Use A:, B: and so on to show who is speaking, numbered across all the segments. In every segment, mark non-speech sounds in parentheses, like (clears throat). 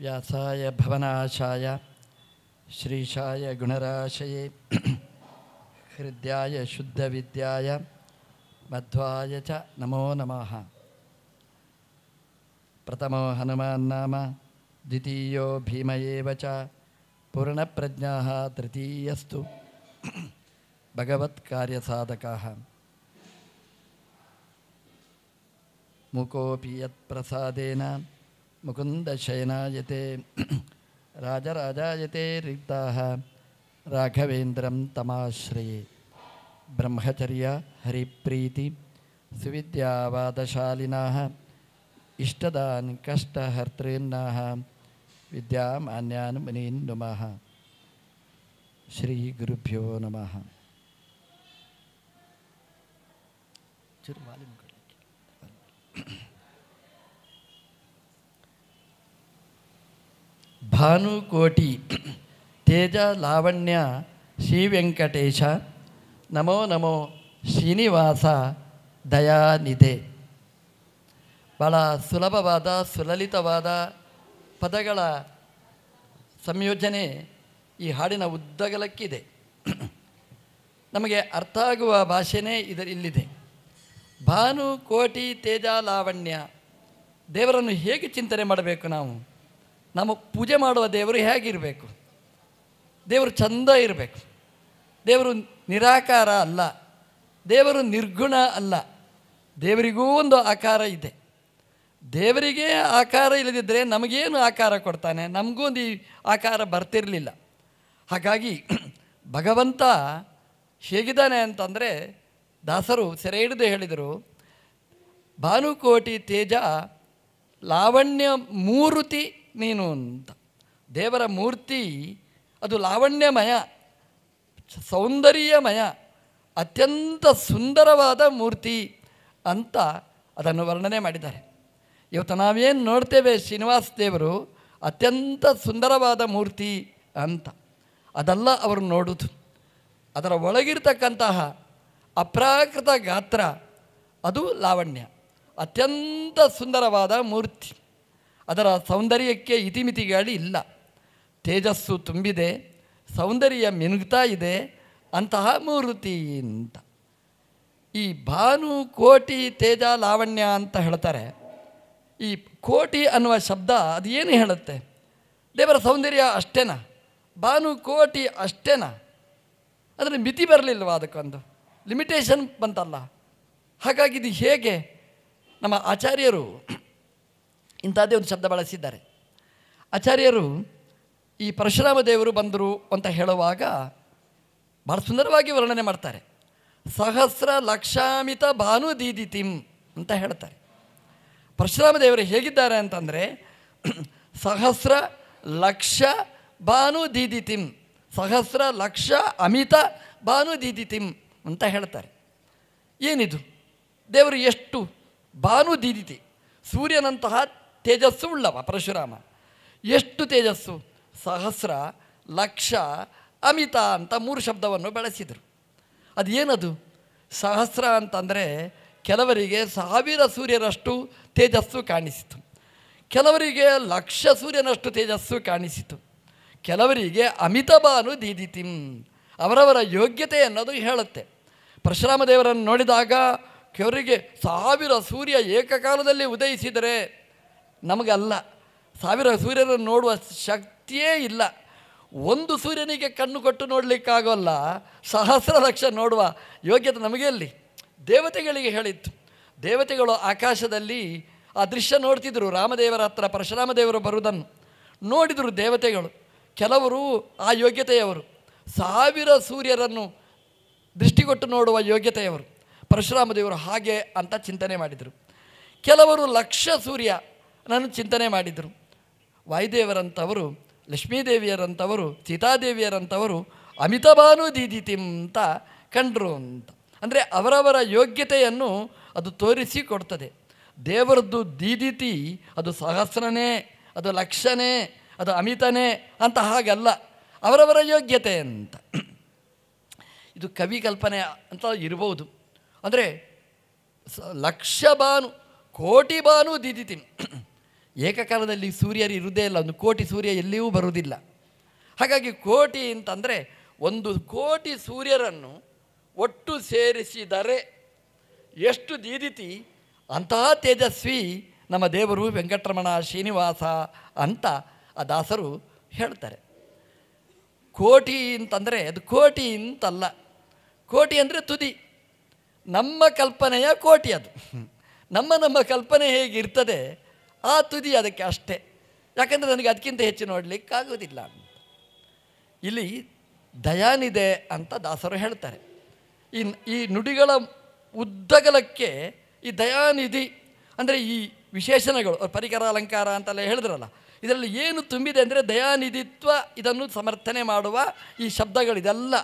A: व्यासाय भवनाशाय श्रीशाय गुणराशये शुद्ध विद्याय मध्वाय च नमो नमः प्रथमो हनुमान्नाम द्वितीयो भीम च पूर्ण प्रज्ञा तृतीयस्तु भगवत्कार्यसाधकाः मुकोपी यत्प्रसादेन मुकुन्दशयनायते (clears throat) राजराजायते रिक्ताः राघवेन्द्रं तमाश्रये ब्रह्मचर्य हरिप्रीति सुविद्यावादशालिनाः इष्टदान् कष्टहर्तॄन्नाः विद्यामान्यान् मुनीन् नुमः नम नमः चुर्वालिमुख ಭಾನುಕೋಟಿ ತೇಜ ಲಾವಣ್ಯ ಶ್ರೀ ವೆಂಕಟೇಶ ನಮೋ ನಮೋ ಶ್ರೀನಿವಾಸ ದಯಾನಿಧೆ ಭಾಳ ಸುಲಭವಾದ ಸುಲಲಿತವಾದ ಪದಗಳ ಸಂಯೋಜನೆ ಈ ಹಾಡಿನ ಉದ್ದಗಲಕ್ಕಿದೆ ನಮಗೆ ಅರ್ಥ ಆಗುವ ಭಾಷೆನೇ ಇದರ ಇಲ್ಲಿದೆ ಭಾನು ಕೋಟಿ ತೇಜ ಲಾವಣ್ಯ ದೇವರನ್ನು ಹೇಗೆ ಚಿಂತನೆ ಮಾಡಬೇಕು ನಾವು ನಮ್ಮ ಪೂಜೆ ಮಾಡುವ ದೇವರು ಹೇಗಿರಬೇಕು ದೇವರು ಚಂದ ಇರಬೇಕು ದೇವರು ನಿರಾಕಾರ ಅಲ್ಲ ದೇವರು ನಿರ್ಗುಣ ಅಲ್ಲ ದೇವರಿಗೂ ಒಂದು ಆಕಾರ ಇದೆ ದೇವರಿಗೆ ಆಕಾರ ಇಲ್ಲದಿದ್ದರೆ ನಮಗೇನು ಆಕಾರ ಕೊಡ್ತಾನೆ ನಮಗೂ ಒಂದು ಆಕಾರ ಬರ್ತಿರಲಿಲ್ಲ ಹಾಗಾಗಿ (clears throat) ಭಗವಂತ ಹೇಗಿದ್ದಾನೆ ಅಂತಂದರೆ ದಾಸರು ಸೆರೆ ಹಿಡಿದು ಹೇಳಿದರು ಭಾನುಕೋಟಿ ತೇಜ ಲಾವಣ್ಯ ಮೂರುತಿ ನೀನು ಅಂತ ದೇವರ ಮೂರ್ತಿ ಅದು ಲಾವಣ್ಯಮಯ ಸೌಂದರ್ಯಮಯ ಅತ್ಯಂತ ಸುಂದರವಾದ ಮೂರ್ತಿ ಅಂತ ಅದನ್ನು ವರ್ಣನೆ ಮಾಡಿದ್ದಾರೆ ಇವತ್ತು ನಾವೇನು ನೋಡ್ತೇವೆ ಶ್ರೀನಿವಾಸ ದೇವರು ಅತ್ಯಂತ ಸುಂದರವಾದ ಮೂರ್ತಿ ಅಂತ ಅದೆಲ್ಲ ಅವರು ನೋಡೋದು ಅದರ ಒಳಗಿರ್ತಕ್ಕಂತಹ ಅಪ್ರಾಕೃತ ಗಾತ್ರ ಅದು ಲಾವಣ್ಯ ಅತ್ಯಂತ ಸುಂದರವಾದ ಮೂರ್ತಿ ಅದರ ಸೌಂದರ್ಯಕ್ಕೆ ಇತಿಮಿತಿಗಾಳಿ ಇಲ್ಲ ತೇಜಸ್ಸು ತುಂಬಿದೆ ಸೌಂದರ್ಯ ಮಿನುಗ್ತಾ ಇದೆ ಅಂತಹ ಮೂರ್ತಿ ಅಂತ ಈ ಭಾನು ಕೋಟಿ ತೇಜ ಲಾವಣ್ಯ ಅಂತ ಹೇಳ್ತಾರೆ ಈ ಕೋಟಿ ಅನ್ನುವ ಶಬ್ದ ಅದು ಏನು ಹೇಳುತ್ತೆ ದೇವರ ಸೌಂದರ್ಯ ಅಷ್ಟೇನಾ ಭಾನು ಕೋಟಿ ಅಷ್ಟೇನಾ ಅದರ ಮಿತಿ ಬರಲಿಲ್ವ ಅದಕ್ಕೊಂದು ಲಿಮಿಟೇಷನ್ ಬಂತಲ್ಲ ಹಾಗಾಗಿ ಇದು ಹೇಗೆ ನಮ್ಮ ಆಚಾರ್ಯರು ಇಂಥದ್ದೇ ಒಂದು ಶಬ್ದ ಬಳಸಿದ್ದಾರೆ ಆಚಾರ್ಯರು ಈ ಪರಶುರಾಮ ದೇವರು ಬಂದರು ಅಂತ ಹೇಳುವಾಗ ಭಾಳ ಸುಂದರವಾಗಿ ವರ್ಣನೆ ಮಾಡ್ತಾರೆ ಸಹಸ್ರ ಲಕ್ಷಾಮಿತ ಭಾನು ದೀದಿತಿಂ ಅಂತ ಹೇಳ್ತಾರೆ ಪರಶುರಾಮ ದೇವರು ಹೇಗಿದ್ದಾರೆ ಅಂತಂದರೆ (clears throat) ಸಹಸ್ರ ಲಕ್ಷ ಭಾನು ದೀದಿತಿಂ ಸಹಸ್ರ ಲಕ್ಷ ಅಮಿತ ಭಾನು ದೀದಿತಿಂ ಅಂತ ಹೇಳ್ತಾರೆ ಏನಿದು ದೇವರು ಎಷ್ಟು ಭಾನು ದೀದಿತಿ ಸೂರ್ಯನಂತಹ ತೇಜಸ್ಸು ಉಳ್ಳವ ಪರಶುರಾಮ ಎಷ್ಟು ತೇಜಸ್ಸು ಸಹಸ್ರ ಲಕ್ಷ ಅಮಿತ ಅಂತ ಮೂರು ಶಬ್ದವನ್ನು ಬಳಸಿದರು ಏನದು ಸಹಸ್ರ ಅಂತಂದರೆ ಕೆಲವರಿಗೆ ಸಾವಿರ ಸೂರ್ಯರಷ್ಟು ತೇಜಸ್ಸು ಕಾಣಿಸಿತು ಕೆಲವರಿಗೆ ಲಕ್ಷ ಸೂರ್ಯನಷ್ಟು ತೇಜಸ್ಸು ಕಾಣಿಸಿತು ಕೆಲವರಿಗೆ ಅಮಿತಬಾನು ದೀದಿತಿಂ ಅವರವರ ಯೋಗ್ಯತೆ ಅನ್ನೋದು ಹೇಳುತ್ತೆ ಪರಶುರಾಮ ದೇವರನ್ನು ನೋಡಿದಾಗ ಕೆಲವರಿಗೆ ಸಾವಿರ ಸೂರ್ಯ ಏಕಕಾಲದಲ್ಲಿ ಉದಯಿಸಿದರೆ ನಮಗಲ್ಲ ಸಾವಿರ ಸೂರ್ಯರನ್ನು ನೋಡುವ ಶಕ್ತಿಯೇ ಇಲ್ಲ ಒಂದು ಸೂರ್ಯನಿಗೆ ಕಣ್ಣು ಕೊಟ್ಟು ನೋಡಲಿಕ್ಕಾಗೋಲ್ಲ ಸಹಸ್ರ ಲಕ್ಷ ನೋಡುವ ಯೋಗ್ಯತೆ ನಮಗೆ ಅಲ್ಲಿ ದೇವತೆಗಳಿಗೆ ಹೇಳಿತ್ತು ದೇವತೆಗಳು ಆಕಾಶದಲ್ಲಿ ಆ ದೃಶ್ಯ ನೋಡ್ತಿದ್ರು ರಾಮದೇವರ ಹತ್ರ ಪರಶುರಾಮ ದೇವರು ಬರುವುದನ್ನು ನೋಡಿದರು ದೇವತೆಗಳು ಕೆಲವರು ಆ ಯೋಗ್ಯತೆಯವರು ಸಾವಿರ ಸೂರ್ಯರನ್ನು ದೃಷ್ಟಿಗೊಟ್ಟು ನೋಡುವ ಯೋಗ್ಯತೆಯವರು ಪರಶುರಾಮ ದೇವರು ಹಾಗೆ ಅಂತ ಚಿಂತನೆ ಮಾಡಿದರು ಕೆಲವರು ಲಕ್ಷ ಸೂರ್ಯ ನಾನು ಚಿಂತನೆ ಮಾಡಿದರು ವಾಯುದೇವರಂಥವರು ಲಕ್ಷ್ಮೀದೇವಿಯರಂಥವರು ಸೀತಾದೇವಿಯರಂಥವರು ಅಮಿತಭಾನು ದೀದಿತಿಂ ಅಂತ ಕಂಡ್ರು ಅಂತ ಅಂದರೆ ಅವರವರ ಯೋಗ್ಯತೆಯನ್ನು ಅದು ತೋರಿಸಿ ಕೊಡ್ತದೆ ದೇವರದ್ದು ದೀದಿತಿ ಅದು ಸಹಸ್ರನೇ ಅದು ಲಕ್ಷನೇ ಅದು ಅಮಿತನೇ ಅಂತ ಹಾಗಲ್ಲ ಅವರವರ ಯೋಗ್ಯತೆ ಅಂತ (clears throat) ಇದು ಕವಿ ಕಲ್ಪನೆ ಅಂತ ಇರಬಹುದು ಅಂದರೆ ಲಕ್ಷ ಬಾನು ಕೋಟಿ ಬಾನು ದೀದಿತಿ (clears throat) ಏಕಕಾಲದಲ್ಲಿ ಸೂರ್ಯರು ಇರುವುದೇ ಇಲ್ಲ ಒಂದು ಕೋಟಿ ಸೂರ್ಯ ಎಲ್ಲಿಯೂ ಬರುವುದಿಲ್ಲ ಹಾಗಾಗಿ ಕೋಟಿ ಅಂತಂದರೆ ಒಂದು ಕೋಟಿ ಸೂರ್ಯರನ್ನು ಒಟ್ಟು ಸೇರಿಸಿದರೆ ಎಷ್ಟು ದೀದಿತಿ ಅಂತಹ ತೇಜಸ್ವಿ ನಮ್ಮ ದೇವರು ವೆಂಕಟರಮಣ ಶ್ರೀನಿವಾಸ ಅಂತ ಆ ದಾಸರು ಹೇಳ್ತಾರೆ ಕೋಟಿ ಅಂತಂದರೆ ಅದು ಕೋಟಿ ಅಂತಲ್ಲ ಕೋಟಿ ಅಂದರೆ ತುದಿ ನಮ್ಮ ಕಲ್ಪನೆಯ ಕೋಟಿ ಅದು ನಮ್ಮ ನಮ್ಮ ಕಲ್ಪನೆ ಹೇಗಿರ್ತದೆ ಆ ತುದಿ ಅದಕ್ಕೆ ಅಷ್ಟೇ ಯಾಕಂದರೆ ನನಗೆ ಅದಕ್ಕಿಂತ ಹೆಚ್ಚು ನೋಡಲಿಕ್ಕಾಗೋದಿಲ್ಲ ಅಂತ ಇಲ್ಲಿ ದಯಾನಿದೆ ಅಂತ ದಾಸರು ಹೇಳ್ತಾರೆ ಈ ಈ ನುಡಿಗಳ ಉದ್ದಗಲಕ್ಕೆ ಈ ದಯಾನಿಧಿ ಅಂದರೆ ಈ ವಿಶೇಷಣಗಳು ಪರಿಕರ ಅಲಂಕಾರ ಅಂತೆಲ್ಲ ಹೇಳಿದ್ರಲ್ಲ ಇದರಲ್ಲಿ ಏನು ತುಂಬಿದೆ ಅಂದರೆ ದಯಾನಿಧಿತ್ವ ಇದನ್ನು ಸಮರ್ಥನೆ ಮಾಡುವ ಈ ಶಬ್ದಗಳಿದೆಲ್ಲ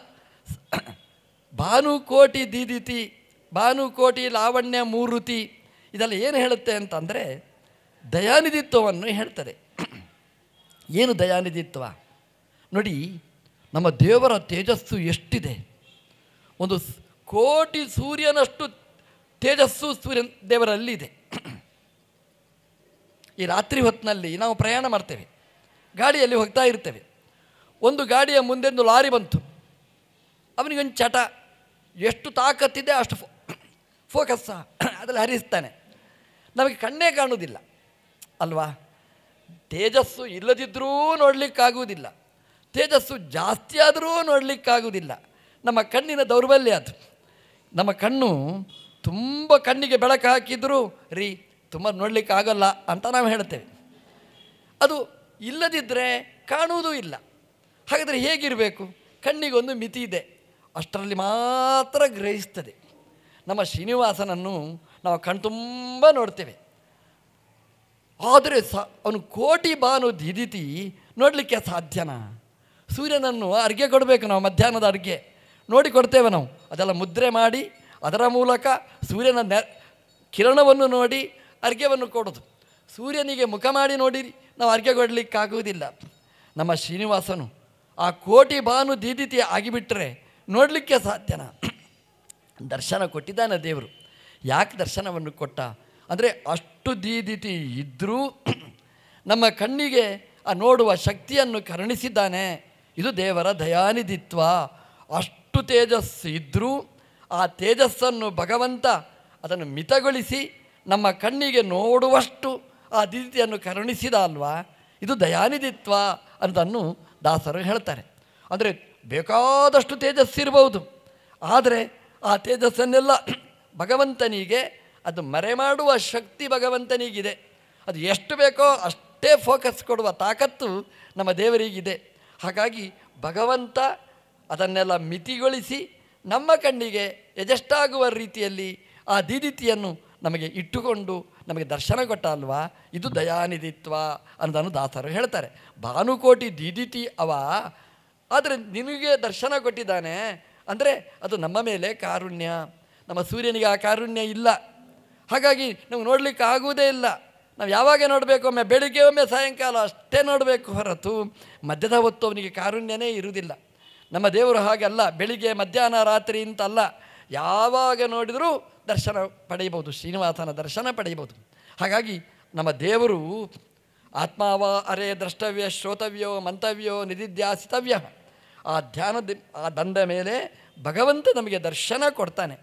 A: ಭಾನುಕೋಟಿ ದೀದಿತಿ ಭಾನುಕೋಟಿ ಲಾವಣ್ಯ ಮೂರುತಿ ಇದೆಲ್ಲ ಏನು ಹೇಳುತ್ತೆ ಅಂತಂದರೆ ದಯಾನಿಧಿತ್ವವನ್ನು ಹೇಳ್ತಾರೆ ಏನು ದಯಾನಿಧಿತ್ವ ನೋಡಿ ನಮ್ಮ ದೇವರ ತೇಜಸ್ಸು ಎಷ್ಟಿದೆ ಒಂದು ಕೋಟಿ ಸೂರ್ಯನಷ್ಟು ತೇಜಸ್ಸು ಸೂರ್ಯ ದೇವರಲ್ಲಿದೆ ಈ ರಾತ್ರಿ ಹೊತ್ತಿನಲ್ಲಿ ನಾವು ಪ್ರಯಾಣ ಮಾಡ್ತೇವೆ ಗಾಡಿಯಲ್ಲಿ ಹೋಗ್ತಾ ಇರ್ತೇವೆ ಒಂದು ಗಾಡಿಯ ಮುಂದೆಂದು ಲಾರಿ ಬಂತು ಅವನಿಗೊಂದು ಚಟ ಎಷ್ಟು ತಾಕತ್ತಿದೆ ಅಷ್ಟು ಫೋಕಸ್ ಅದರಲ್ಲಿ ಹರಿಸ್ತಾನೆ ನಮಗೆ ಕಣ್ಣೇ ಕಾಣುವುದಿಲ್ಲ ಅಲ್ವಾ ತೇಜಸ್ಸು ಇಲ್ಲದಿದ್ದರೂ ನೋಡಲಿಕ್ಕಾಗುವುದಿಲ್ಲ ತೇಜಸ್ಸು ಜಾಸ್ತಿ ಆದರೂ ನೋಡಲಿಕ್ಕಾಗುವುದಿಲ್ಲ ನಮ್ಮ ಕಣ್ಣಿನ ದೌರ್ಬಲ್ಯ ಅದು ನಮ್ಮ ಕಣ್ಣು ತುಂಬ ಕಣ್ಣಿಗೆ ಬೆಳಕು ಹಾಕಿದ್ರೂ ರೀ ತುಂಬ ನೋಡಲಿಕ್ಕೆ ಅಂತ ನಾವು ಹೇಳ್ತೇವೆ ಅದು ಇಲ್ಲದಿದ್ದರೆ ಕಾಣುವುದೂ ಇಲ್ಲ ಹಾಗಾದರೆ ಹೇಗಿರಬೇಕು ಕಣ್ಣಿಗೊಂದು ಮಿತಿ ಇದೆ ಅಷ್ಟರಲ್ಲಿ ಮಾತ್ರ ಗ್ರಹಿಸ್ತದೆ ನಮ್ಮ ಶ್ರೀನಿವಾಸನನ್ನು ನಾವು ಕಣ್ತುಂಬ ನೋಡ್ತೇವೆ ಆದರೆ ಸ ಅವನು ಕೋಟಿ ಬಾನು ದಿದಿತಿ ನೋಡಲಿಕ್ಕೆ ಸಾಧ್ಯನಾ ಸೂರ್ಯನನ್ನು ಅರ್ಗೆ ಕೊಡಬೇಕು ನಾವು ಮಧ್ಯಾಹ್ನದ ಅರ್ಗೆ ನೋಡಿ ಕೊಡ್ತೇವೆ ನಾವು ಅದೆಲ್ಲ ಮುದ್ರೆ ಮಾಡಿ ಅದರ ಮೂಲಕ ಸೂರ್ಯನ ನೆ ಕಿರಣವನ್ನು ನೋಡಿ ಅರ್ಗೆವನ್ನು ಕೊಡೋದು ಸೂರ್ಯನಿಗೆ ಮುಖ ಮಾಡಿ ನೋಡಿರಿ ನಾವು ಅರ್ಘ್ಯ ಕೊಡಲಿಕ್ಕಾಗುವುದಿಲ್ಲ ನಮ್ಮ ಶ್ರೀನಿವಾಸನು ಆ ಕೋಟಿ ಬಾನು ದಿದಿತಿ ಆಗಿಬಿಟ್ರೆ ನೋಡಲಿಕ್ಕೆ ಸಾಧ್ಯನಾ ದರ್ಶನ ಕೊಟ್ಟಿದ್ದಾನೆ ದೇವರು ಯಾಕೆ ದರ್ಶನವನ್ನು ಕೊಟ್ಟ ಅಂದರೆ ಅಷ್ಟು ದೀದಿತಿ ಇದ್ದರೂ (clears throat) ನಮ್ಮ ಕಣ್ಣಿಗೆ ಆ ನೋಡುವ ಶಕ್ತಿಯನ್ನು ಕರುಣಿಸಿದ್ದಾನೆ ಇದು ದೇವರ ದಯಾನಿಧಿತ್ವ ಅಷ್ಟು ತೇಜಸ್ಸು ಇದ್ದರೂ ಆ ತೇಜಸ್ಸನ್ನು ಭಗವಂತ ಅದನ್ನು ಮಿತಗೊಳಿಸಿ ನಮ್ಮ ಕಣ್ಣಿಗೆ ನೋಡುವಷ್ಟು ಆ ದಿತಿಯನ್ನು ಕರುಣಿಸಿದ ಅಲ್ವಾ ಇದು ದಯಾನಿಧಿತ್ವ ಅನ್ನೋದನ್ನು ದಾಸರು ಹೇಳ್ತಾರೆ ಅಂದರೆ ಬೇಕಾದಷ್ಟು ತೇಜಸ್ಸಿರ್ಬೋದು ಆದರೆ ಆ ತೇಜಸ್ಸನ್ನೆಲ್ಲ (clears throat) ಭಗವಂತನಿಗೆ ಅದು ಮರೆ ಮಾಡುವ ಶಕ್ತಿ ಭಗವಂತನಿಗಿದೆ ಅದು ಎಷ್ಟು ಬೇಕೋ ಅಷ್ಟೇ ಫೋಕಸ್ ಕೊಡುವ ತಾಕತ್ತು ನಮ್ಮ ದೇವರಿಗಿದೆ ಹಾಗಾಗಿ ಭಗವಂತ ಅದನ್ನೆಲ್ಲ ಮಿತಿಗೊಳಿಸಿ ನಮ್ಮ ಕಣ್ಣಿಗೆ ಆಗುವ ರೀತಿಯಲ್ಲಿ ಆ ದಿದಿತಿಯನ್ನು ನಮಗೆ ಇಟ್ಟುಕೊಂಡು ನಮಗೆ ದರ್ಶನ ಕೊಟ್ಟ ಅಲ್ವಾ ಇದು ದಯಾನಿಧಿತ್ವ ಅನ್ನೋದನ್ನು ದಾಸರು ಹೇಳ್ತಾರೆ ಭಾನುಕೋಟಿ ದಿದಿತಿ ಅವ ಆದರೆ ನಿನಗೆ ದರ್ಶನ ಕೊಟ್ಟಿದ್ದಾನೆ ಅಂದರೆ ಅದು ನಮ್ಮ ಮೇಲೆ ಕಾರುಣ್ಯ ನಮ್ಮ ಸೂರ್ಯನಿಗೆ ಆ ಕಾರುಣ್ಯ ಇಲ್ಲ ಹಾಗಾಗಿ ನಾವು ನೋಡಲಿಕ್ಕೆ ಆಗುವುದೇ ಇಲ್ಲ ನಾವು ಯಾವಾಗ ನೋಡಬೇಕು ಒಮ್ಮೆ ಬೆಳಿಗ್ಗೆ ಒಮ್ಮೆ ಸಾಯಂಕಾಲ ಅಷ್ಟೇ ನೋಡಬೇಕು ಹೊರತು ಮಧ್ಯದ ಹೊತ್ತು ಅವನಿಗೆ ಕಾರುಣ್ಯನೇ ಇರುವುದಿಲ್ಲ ನಮ್ಮ ದೇವರು ಅಲ್ಲ ಬೆಳಿಗ್ಗೆ ಮಧ್ಯಾಹ್ನ ರಾತ್ರಿ ಅಂತಲ್ಲ ಯಾವಾಗ ನೋಡಿದರೂ ದರ್ಶನ ಪಡೆಯಬಹುದು ಶ್ರೀನಿವಾಸನ ದರ್ಶನ ಪಡೆಯಬಹುದು ಹಾಗಾಗಿ ನಮ್ಮ ದೇವರು ಆತ್ಮಾವ ಅರೆ ದ್ರಷ್ಟವ್ಯ ಶ್ರೋತವ್ಯೋ ಮಂತವ್ಯೋ ನಿಧಿಧ್ಯಾಸಿತವ್ಯ ಆ ಧ್ಯಾನದ ಆ ದಂದ ಮೇಲೆ ಭಗವಂತ ನಮಗೆ ದರ್ಶನ ಕೊಡ್ತಾನೆ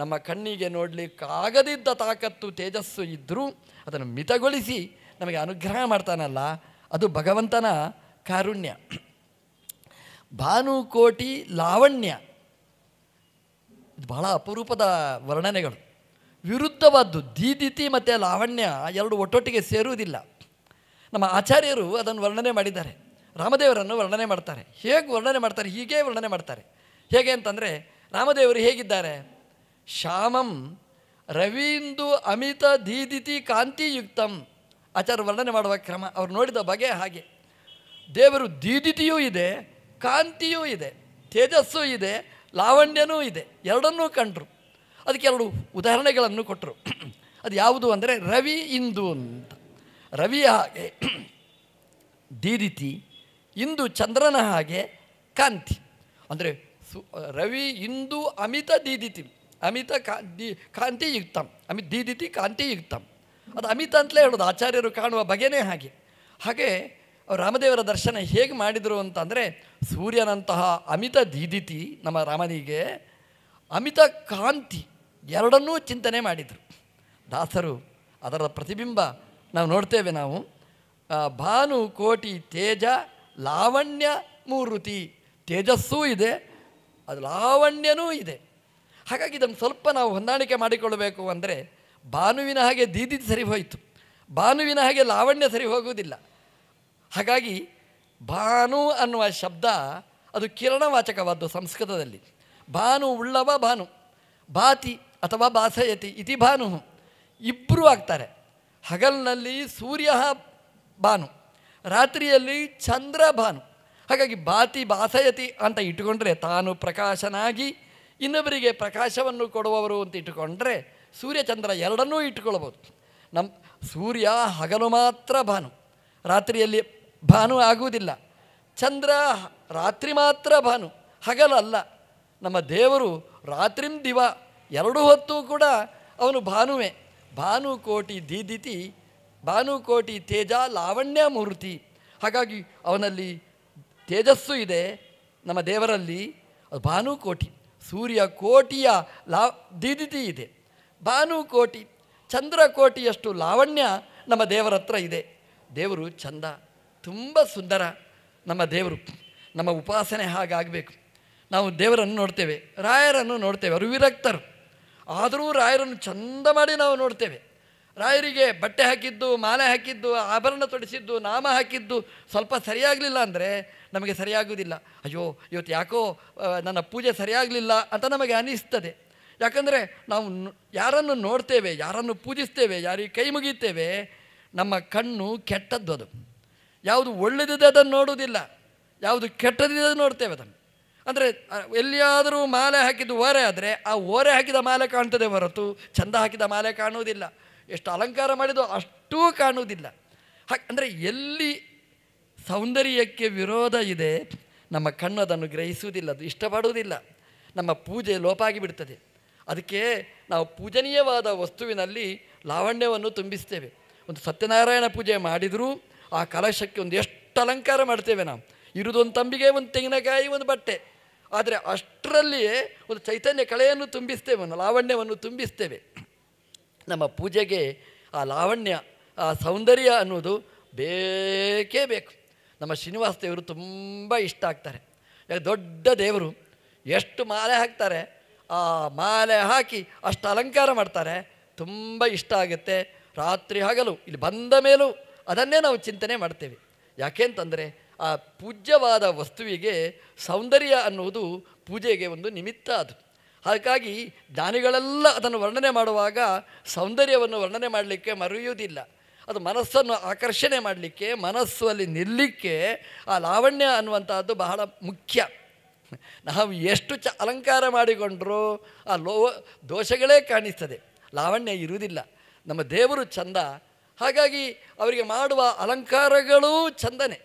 A: ನಮ್ಮ ಕಣ್ಣಿಗೆ ನೋಡಲಿಕ್ಕಾಗದಿದ್ದ ತಾಕತ್ತು ತೇಜಸ್ಸು ಇದ್ದರೂ ಅದನ್ನು ಮಿತಗೊಳಿಸಿ ನಮಗೆ ಅನುಗ್ರಹ ಮಾಡ್ತಾನಲ್ಲ ಅದು ಭಗವಂತನ ಕಾರುಣ್ಯ ಭಾನುಕೋಟಿ ಲಾವಣ್ಯ ಬಹಳ ಅಪರೂಪದ ವರ್ಣನೆಗಳು ವಿರುದ್ಧವಾದ್ದು ದೀದಿತಿ ಮತ್ತು ಲಾವಣ್ಯ ಎರಡು ಒಟ್ಟೊಟ್ಟಿಗೆ ಸೇರುವುದಿಲ್ಲ ನಮ್ಮ ಆಚಾರ್ಯರು ಅದನ್ನು ವರ್ಣನೆ ಮಾಡಿದ್ದಾರೆ ರಾಮದೇವರನ್ನು ವರ್ಣನೆ ಮಾಡ್ತಾರೆ ಹೇಗೆ ವರ್ಣನೆ ಮಾಡ್ತಾರೆ ಹೀಗೆ ವರ್ಣನೆ ಮಾಡ್ತಾರೆ ಹೇಗೆ ಅಂತಂದರೆ ರಾಮದೇವರು ಹೇಗಿದ್ದಾರೆ ಶ್ಯಾಮಂ ರವೀಂದು ಅಮಿತ ದೀದಿತಿ ಕಾಂತಿಯುಕ್ತಂ ಆಚಾರ ವರ್ಣನೆ ಮಾಡುವ ಕ್ರಮ ಅವರು ನೋಡಿದ ಬಗೆ ಹಾಗೆ ದೇವರು ದೀದಿತಿಯೂ ಇದೆ ಕಾಂತಿಯೂ ಇದೆ ತೇಜಸ್ಸು ಇದೆ ಲಾವಣ್ಯನೂ ಇದೆ ಎರಡನ್ನೂ ಕಂಡರು ಅದಕ್ಕೆ ಎರಡು ಉದಾಹರಣೆಗಳನ್ನು ಕೊಟ್ಟರು ಅದು ಯಾವುದು ಅಂದರೆ ರವಿ ಇಂದು ಅಂತ ರವಿ ಹಾಗೆ ದೀದಿತಿ ಇಂದು ಚಂದ್ರನ ಹಾಗೆ ಕಾಂತಿ ಅಂದರೆ ಸು ರವಿ ಇಂದು ಅಮಿತ ದೀದಿತಿ ಅಮಿತ ಕಾಂತಿ ದಿ ಕಾಂತಿಯುಕ್ತಂ ಅಮಿತ್ ದೀದಿತಿ ಕಾಂತಿಯುಕ್ತಂ ಅದು ಅಮಿತ ಅಂತಲೇ ಹೇಳೋದು ಆಚಾರ್ಯರು ಕಾಣುವ ಬಗೆನೇ ಹಾಗೆ ಹಾಗೆ ರಾಮದೇವರ ದರ್ಶನ ಹೇಗೆ ಮಾಡಿದರು ಅಂತಂದರೆ ಸೂರ್ಯನಂತಹ ಅಮಿತ ದೀದಿತಿ ನಮ್ಮ ರಾಮನಿಗೆ ಅಮಿತ ಕಾಂತಿ ಎರಡನ್ನೂ ಚಿಂತನೆ ಮಾಡಿದರು ದಾಸರು ಅದರ ಪ್ರತಿಬಿಂಬ ನಾವು ನೋಡ್ತೇವೆ ನಾವು ಭಾನು ಕೋಟಿ ತೇಜ ಲಾವಣ್ಯ ಮೂರುತಿ ತೇಜಸ್ಸೂ ಇದೆ ಅದು ಲಾವಣ್ಯನೂ ಇದೆ ಹಾಗಾಗಿ ಇದನ್ನು ಸ್ವಲ್ಪ ನಾವು ಹೊಂದಾಣಿಕೆ ಮಾಡಿಕೊಳ್ಳಬೇಕು ಅಂದರೆ ಭಾನುವಿನ ಹಾಗೆ ದೀದಿ ಸರಿ ಹೋಯಿತು ಭಾನುವಿನ ಹಾಗೆ ಲಾವಣ್ಯ ಸರಿ ಹೋಗುವುದಿಲ್ಲ ಹಾಗಾಗಿ ಭಾನು ಅನ್ನುವ ಶಬ್ದ ಅದು ಕಿರಣವಾಚಕವಾದ್ದು ಸಂಸ್ಕೃತದಲ್ಲಿ ಭಾನು ಉಳ್ಳವ ಭಾನು ಭಾತಿ ಅಥವಾ ಬಾಸಯತಿ ಇತಿ ಭಾನು ಇಬ್ಬರೂ ಆಗ್ತಾರೆ ಹಗಲಿನಲ್ಲಿ ಸೂರ್ಯ ಭಾನು ರಾತ್ರಿಯಲ್ಲಿ ಚಂದ್ರ ಭಾನು ಹಾಗಾಗಿ ಬಾತಿ ಬಾಸಯತಿ ಅಂತ ಇಟ್ಟುಕೊಂಡ್ರೆ ತಾನು ಪ್ರಕಾಶನಾಗಿ ಇನ್ನೊಬ್ಬರಿಗೆ ಪ್ರಕಾಶವನ್ನು ಕೊಡುವವರು ಅಂತ ಇಟ್ಟುಕೊಂಡ್ರೆ ಸೂರ್ಯಚಂದ್ರ ಎರಡನ್ನೂ ಇಟ್ಟುಕೊಳ್ಬೋದು ನಮ್ಮ ಸೂರ್ಯ ಹಗಲು ಮಾತ್ರ ಭಾನು ರಾತ್ರಿಯಲ್ಲಿ ಭಾನು ಆಗುವುದಿಲ್ಲ ಚಂದ್ರ ರಾತ್ರಿ ಮಾತ್ರ ಭಾನು ಹಗಲಲ್ಲ ನಮ್ಮ ದೇವರು ರಾತ್ರಿಂ ದಿವ ಎರಡು ಹೊತ್ತು ಕೂಡ ಅವನು ಭಾನುವೆ ಭಾನುಕೋಟಿ ದೀದಿತಿ ಭಾನುಕೋಟಿ ತೇಜ ಲಾವಣ್ಯ ಮೂರ್ತಿ ಹಾಗಾಗಿ ಅವನಲ್ಲಿ ತೇಜಸ್ಸು ಇದೆ ನಮ್ಮ ದೇವರಲ್ಲಿ ಭಾನುಕೋಟಿ ಸೂರ್ಯ ಕೋಟಿಯ ಲಾ ದಿದಿತಿ ಇದೆ ಕೋಟಿ ಚಂದ್ರ ಕೋಟಿಯಷ್ಟು ಲಾವಣ್ಯ ನಮ್ಮ ದೇವರ ಹತ್ರ ಇದೆ ದೇವರು ಚಂದ ತುಂಬ ಸುಂದರ ನಮ್ಮ ದೇವರು ನಮ್ಮ ಉಪಾಸನೆ ಹಾಗಾಗಬೇಕು ನಾವು ದೇವರನ್ನು ನೋಡ್ತೇವೆ ರಾಯರನ್ನು ನೋಡ್ತೇವೆ ಅವರು ವಿರಕ್ತರು ಆದರೂ ರಾಯರನ್ನು ಚಂದ ಮಾಡಿ ನಾವು ನೋಡ್ತೇವೆ ರಾಯರಿಗೆ ಬಟ್ಟೆ ಹಾಕಿದ್ದು ಮಾಲೆ ಹಾಕಿದ್ದು ಆಭರಣ ತೊಡಿಸಿದ್ದು ನಾಮ ಹಾಕಿದ್ದು ಸ್ವಲ್ಪ ಸರಿಯಾಗಲಿಲ್ಲ ಅಂದರೆ ನಮಗೆ ಸರಿಯಾಗುವುದಿಲ್ಲ ಅಯ್ಯೋ ಇವತ್ತು ಯಾಕೋ ನನ್ನ ಪೂಜೆ ಸರಿಯಾಗಲಿಲ್ಲ ಅಂತ ನಮಗೆ ಅನ್ನಿಸ್ತದೆ ಯಾಕಂದರೆ ನಾವು ಯಾರನ್ನು ನೋಡ್ತೇವೆ ಯಾರನ್ನು ಪೂಜಿಸ್ತೇವೆ ಯಾರಿಗೆ ಕೈ ಮುಗಿಯುತ್ತೇವೆ ನಮ್ಮ ಕಣ್ಣು ಕೆಟ್ಟದ್ದು ಅದು ಯಾವುದು ಒಳ್ಳೆದಿದೆ ಅದನ್ನು ನೋಡುವುದಿಲ್ಲ ಯಾವುದು ಕೆಟ್ಟದಿದೆ ಅದನ್ನು ನೋಡ್ತೇವೆ ಅದನ್ನು ಅಂದರೆ ಎಲ್ಲಿಯಾದರೂ ಮಾಲೆ ಹಾಕಿದ್ದು ಓರೆ ಆದರೆ ಆ ಓರೆ ಹಾಕಿದ ಮಾಲೆ ಕಾಣ್ತದೆ ಹೊರತು ಚಂದ ಹಾಕಿದ ಮಾಲೆ ಕಾಣುವುದಿಲ್ಲ ಎಷ್ಟು ಅಲಂಕಾರ ಮಾಡಿದೋ ಅಷ್ಟೂ ಕಾಣುವುದಿಲ್ಲ ಹಾಗೆ ಅಂದರೆ ಎಲ್ಲಿ ಸೌಂದರ್ಯಕ್ಕೆ ವಿರೋಧ ಇದೆ ನಮ್ಮ ಕಣ್ಣು ಅದನ್ನು ಗ್ರಹಿಸುವುದಿಲ್ಲ ಅದು ಇಷ್ಟಪಡುವುದಿಲ್ಲ ನಮ್ಮ ಪೂಜೆ ಲೋಪಾಗಿ ಆಗಿಬಿಡ್ತದೆ ಅದಕ್ಕೆ ನಾವು ಪೂಜನೀಯವಾದ ವಸ್ತುವಿನಲ್ಲಿ ಲಾವಣ್ಯವನ್ನು ತುಂಬಿಸ್ತೇವೆ ಒಂದು ಸತ್ಯನಾರಾಯಣ ಪೂಜೆ ಮಾಡಿದರೂ ಆ ಕಲಶಕ್ಕೆ ಒಂದು ಎಷ್ಟು ಅಲಂಕಾರ ಮಾಡ್ತೇವೆ ನಾವು ಇರುವುದು ಒಂದು ತಂಬಿಗೆ ಒಂದು ತೆಂಗಿನಕಾಯಿ ಒಂದು ಬಟ್ಟೆ ಆದರೆ ಅಷ್ಟರಲ್ಲಿಯೇ ಒಂದು ಚೈತನ್ಯ ಕಳೆಯನ್ನು ತುಂಬಿಸ್ತೇವೆ ಲಾವಣ್ಯವನ್ನು ತುಂಬಿಸ್ತೇವೆ ನಮ್ಮ ಪೂಜೆಗೆ ಆ ಲಾವಣ್ಯ ಆ ಸೌಂದರ್ಯ ಅನ್ನೋದು ಬೇಕೇ ಬೇಕು ನಮ್ಮ ಶ್ರೀನಿವಾಸ ದೇವರು ತುಂಬ ಇಷ್ಟ ಆಗ್ತಾರೆ ಯಾಕೆ ದೊಡ್ಡ ದೇವರು ಎಷ್ಟು ಮಾಲೆ ಹಾಕ್ತಾರೆ ಆ ಮಾಲೆ ಹಾಕಿ ಅಷ್ಟು ಅಲಂಕಾರ ಮಾಡ್ತಾರೆ ತುಂಬ ಇಷ್ಟ ಆಗುತ್ತೆ ರಾತ್ರಿ ಹಗಲು ಇಲ್ಲಿ ಬಂದ ಮೇಲೂ ಅದನ್ನೇ ನಾವು ಚಿಂತನೆ ಮಾಡ್ತೇವೆ ಯಾಕೆಂತಂದರೆ ಆ ಪೂಜ್ಯವಾದ ವಸ್ತುವಿಗೆ ಸೌಂದರ್ಯ ಅನ್ನುವುದು ಪೂಜೆಗೆ ಒಂದು ನಿಮಿತ್ತ ಅದು ಹಾಗಾಗಿ ದಾನಿಗಳೆಲ್ಲ ಅದನ್ನು ವರ್ಣನೆ ಮಾಡುವಾಗ ಸೌಂದರ್ಯವನ್ನು ವರ್ಣನೆ ಮಾಡಲಿಕ್ಕೆ ಮರೆಯುವುದಿಲ್ಲ ಅದು ಮನಸ್ಸನ್ನು ಆಕರ್ಷಣೆ ಮಾಡಲಿಕ್ಕೆ ಮನಸ್ಸು ಅಲ್ಲಿ ನಿಲ್ಲಲಿಕ್ಕೆ ಆ ಲಾವಣ್ಯ ಅನ್ನುವಂಥದ್ದು ಬಹಳ ಮುಖ್ಯ ನಾವು ಎಷ್ಟು ಚ ಅಲಂಕಾರ ಮಾಡಿಕೊಂಡರೂ ಆ ಲೋ ದೋಷಗಳೇ ಕಾಣಿಸ್ತದೆ ಲಾವಣ್ಯ ಇರುವುದಿಲ್ಲ ನಮ್ಮ ದೇವರು ಚಂದ ಹಾಗಾಗಿ ಅವರಿಗೆ ಮಾಡುವ ಅಲಂಕಾರಗಳೂ ಚಂದನೆ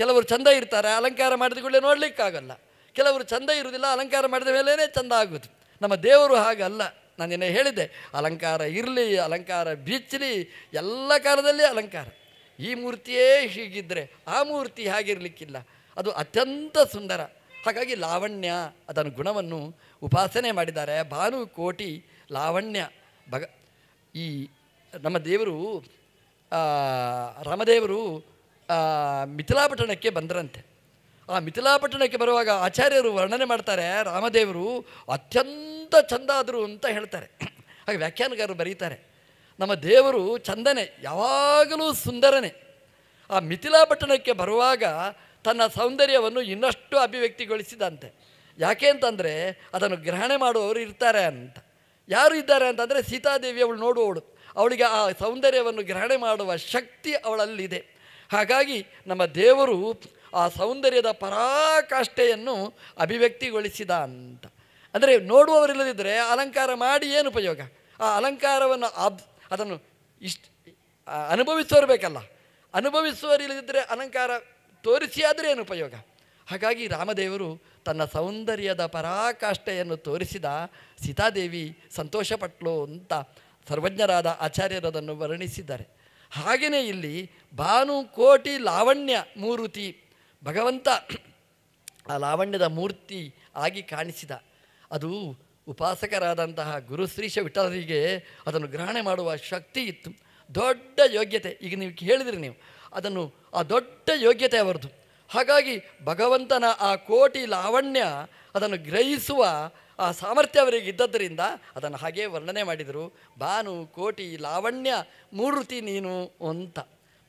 A: ಕೆಲವರು ಚಂದ ಇರ್ತಾರೆ ಅಲಂಕಾರ ಮಾಡಿದ ಕೂಡಲೇ ನೋಡಲಿಕ್ಕಾಗಲ್ಲ ಕೆಲವರು ಚಂದ ಇರುವುದಿಲ್ಲ ಅಲಂಕಾರ ಮಾಡಿದ ಮೇಲೇ ಚಂದ ಆಗೋದು ನಮ್ಮ ದೇವರು ಹಾಗಲ್ಲ ನಾನು ನಿನ್ನೆ ಹೇಳಿದ್ದೆ ಅಲಂಕಾರ ಇರಲಿ ಅಲಂಕಾರ ಬೀಚಲಿ ಎಲ್ಲ ಕಾಲದಲ್ಲಿ ಅಲಂಕಾರ ಈ ಮೂರ್ತಿಯೇ ಹೀಗಿದ್ದರೆ ಆ ಮೂರ್ತಿ ಹಾಗಿರಲಿಕ್ಕಿಲ್ಲ ಅದು ಅತ್ಯಂತ ಸುಂದರ ಹಾಗಾಗಿ ಲಾವಣ್ಯ ಅದನ್ನು ಗುಣವನ್ನು ಉಪಾಸನೆ ಮಾಡಿದ್ದಾರೆ ಭಾನು ಕೋಟಿ ಲಾವಣ್ಯ ಭಗ ಈ ನಮ್ಮ ದೇವರು ರಾಮದೇವರು ಮಿಥಿಲಾಪಟ್ಟಣಕ್ಕೆ ಬಂದರಂತೆ ಆ ಮಿಥಿಲಾಪಟ್ಟಣಕ್ಕೆ ಬರುವಾಗ ಆಚಾರ್ಯರು ವರ್ಣನೆ ಮಾಡ್ತಾರೆ ರಾಮದೇವರು ಅತ್ಯಂತ ಚಂದ ಆದರು ಅಂತ ಹೇಳ್ತಾರೆ ಹಾಗೆ ವ್ಯಾಖ್ಯಾನಗಾರರು ಬರೀತಾರೆ ನಮ್ಮ ದೇವರು ಚಂದನೆ ಯಾವಾಗಲೂ ಸುಂದರನೇ ಆ ಮಿಥಿಲಾಪಟ್ಟಣಕ್ಕೆ ಬರುವಾಗ ತನ್ನ ಸೌಂದರ್ಯವನ್ನು ಇನ್ನಷ್ಟು ಅಭಿವ್ಯಕ್ತಿಗೊಳಿಸಿದಂತೆ ಯಾಕೆ ಅಂತಂದರೆ ಅದನ್ನು ಗ್ರಹಣೆ ಮಾಡುವವರು ಇರ್ತಾರೆ ಅಂತ ಯಾರು ಇದ್ದಾರೆ ಅಂತಂದರೆ ಸೀತಾದೇವಿ ಅವಳು ನೋಡುವವಳು ಅವಳಿಗೆ ಆ ಸೌಂದರ್ಯವನ್ನು ಗ್ರಹಣೆ ಮಾಡುವ ಶಕ್ತಿ ಅವಳಲ್ಲಿದೆ ಹಾಗಾಗಿ ನಮ್ಮ ದೇವರು ಆ ಸೌಂದರ್ಯದ ಪರಾಕಾಷ್ಠೆಯನ್ನು ಅಭಿವ್ಯಕ್ತಿಗೊಳಿಸಿದ ಅಂತ ಅಂದರೆ ನೋಡುವವರಿಲ್ಲದಿದ್ದರೆ ಅಲಂಕಾರ ಮಾಡಿ ಏನು ಉಪಯೋಗ ಆ ಅಲಂಕಾರವನ್ನು ಅಬ್ ಅದನ್ನು ಇಷ್ಟ ಅನುಭವಿಸೋರು ಬೇಕಲ್ಲ ಅನುಭವಿಸುವರಿಲ್ಲದಿದ್ದರೆ ಅಲಂಕಾರ ತೋರಿಸಿ ಆದರೆ ಏನು ಉಪಯೋಗ ಹಾಗಾಗಿ ರಾಮದೇವರು ತನ್ನ ಸೌಂದರ್ಯದ ಪರಾಕಾಷ್ಠೆಯನ್ನು ತೋರಿಸಿದ ಸೀತಾದೇವಿ ಸಂತೋಷಪಟ್ಲು ಅಂತ ಸರ್ವಜ್ಞರಾದ ಆಚಾರ್ಯರದನ್ನು ವರ್ಣಿಸಿದ್ದಾರೆ ಹಾಗೆಯೇ ಇಲ್ಲಿ ಕೋಟಿ ಲಾವಣ್ಯ ಮೂರುತಿ ಭಗವಂತ ಆ ಲಾವಣ್ಯದ ಮೂರ್ತಿ ಆಗಿ ಕಾಣಿಸಿದ ಅದು ಉಪಾಸಕರಾದಂತಹ ಗುರುಶ್ರೀಷ ವಿಠಲರಿಗೆ ಅದನ್ನು ಗ್ರಹಣೆ ಮಾಡುವ ಶಕ್ತಿ ಇತ್ತು ದೊಡ್ಡ ಯೋಗ್ಯತೆ ಈಗ ನೀವು ಹೇಳಿದ್ರಿ ನೀವು ಅದನ್ನು ಆ ದೊಡ್ಡ ಯೋಗ್ಯತೆ ಅವರದು ಹಾಗಾಗಿ ಭಗವಂತನ ಆ ಕೋಟಿ ಲಾವಣ್ಯ ಅದನ್ನು ಗ್ರಹಿಸುವ ಆ ಸಾಮರ್ಥ್ಯ ಅವರಿಗೆ ಇದ್ದದ್ದರಿಂದ ಅದನ್ನು ಹಾಗೇ ವರ್ಣನೆ ಮಾಡಿದರು ಬಾನು ಕೋಟಿ ಲಾವಣ್ಯ ಮೂರ್ತಿ ನೀನು ಅಂತ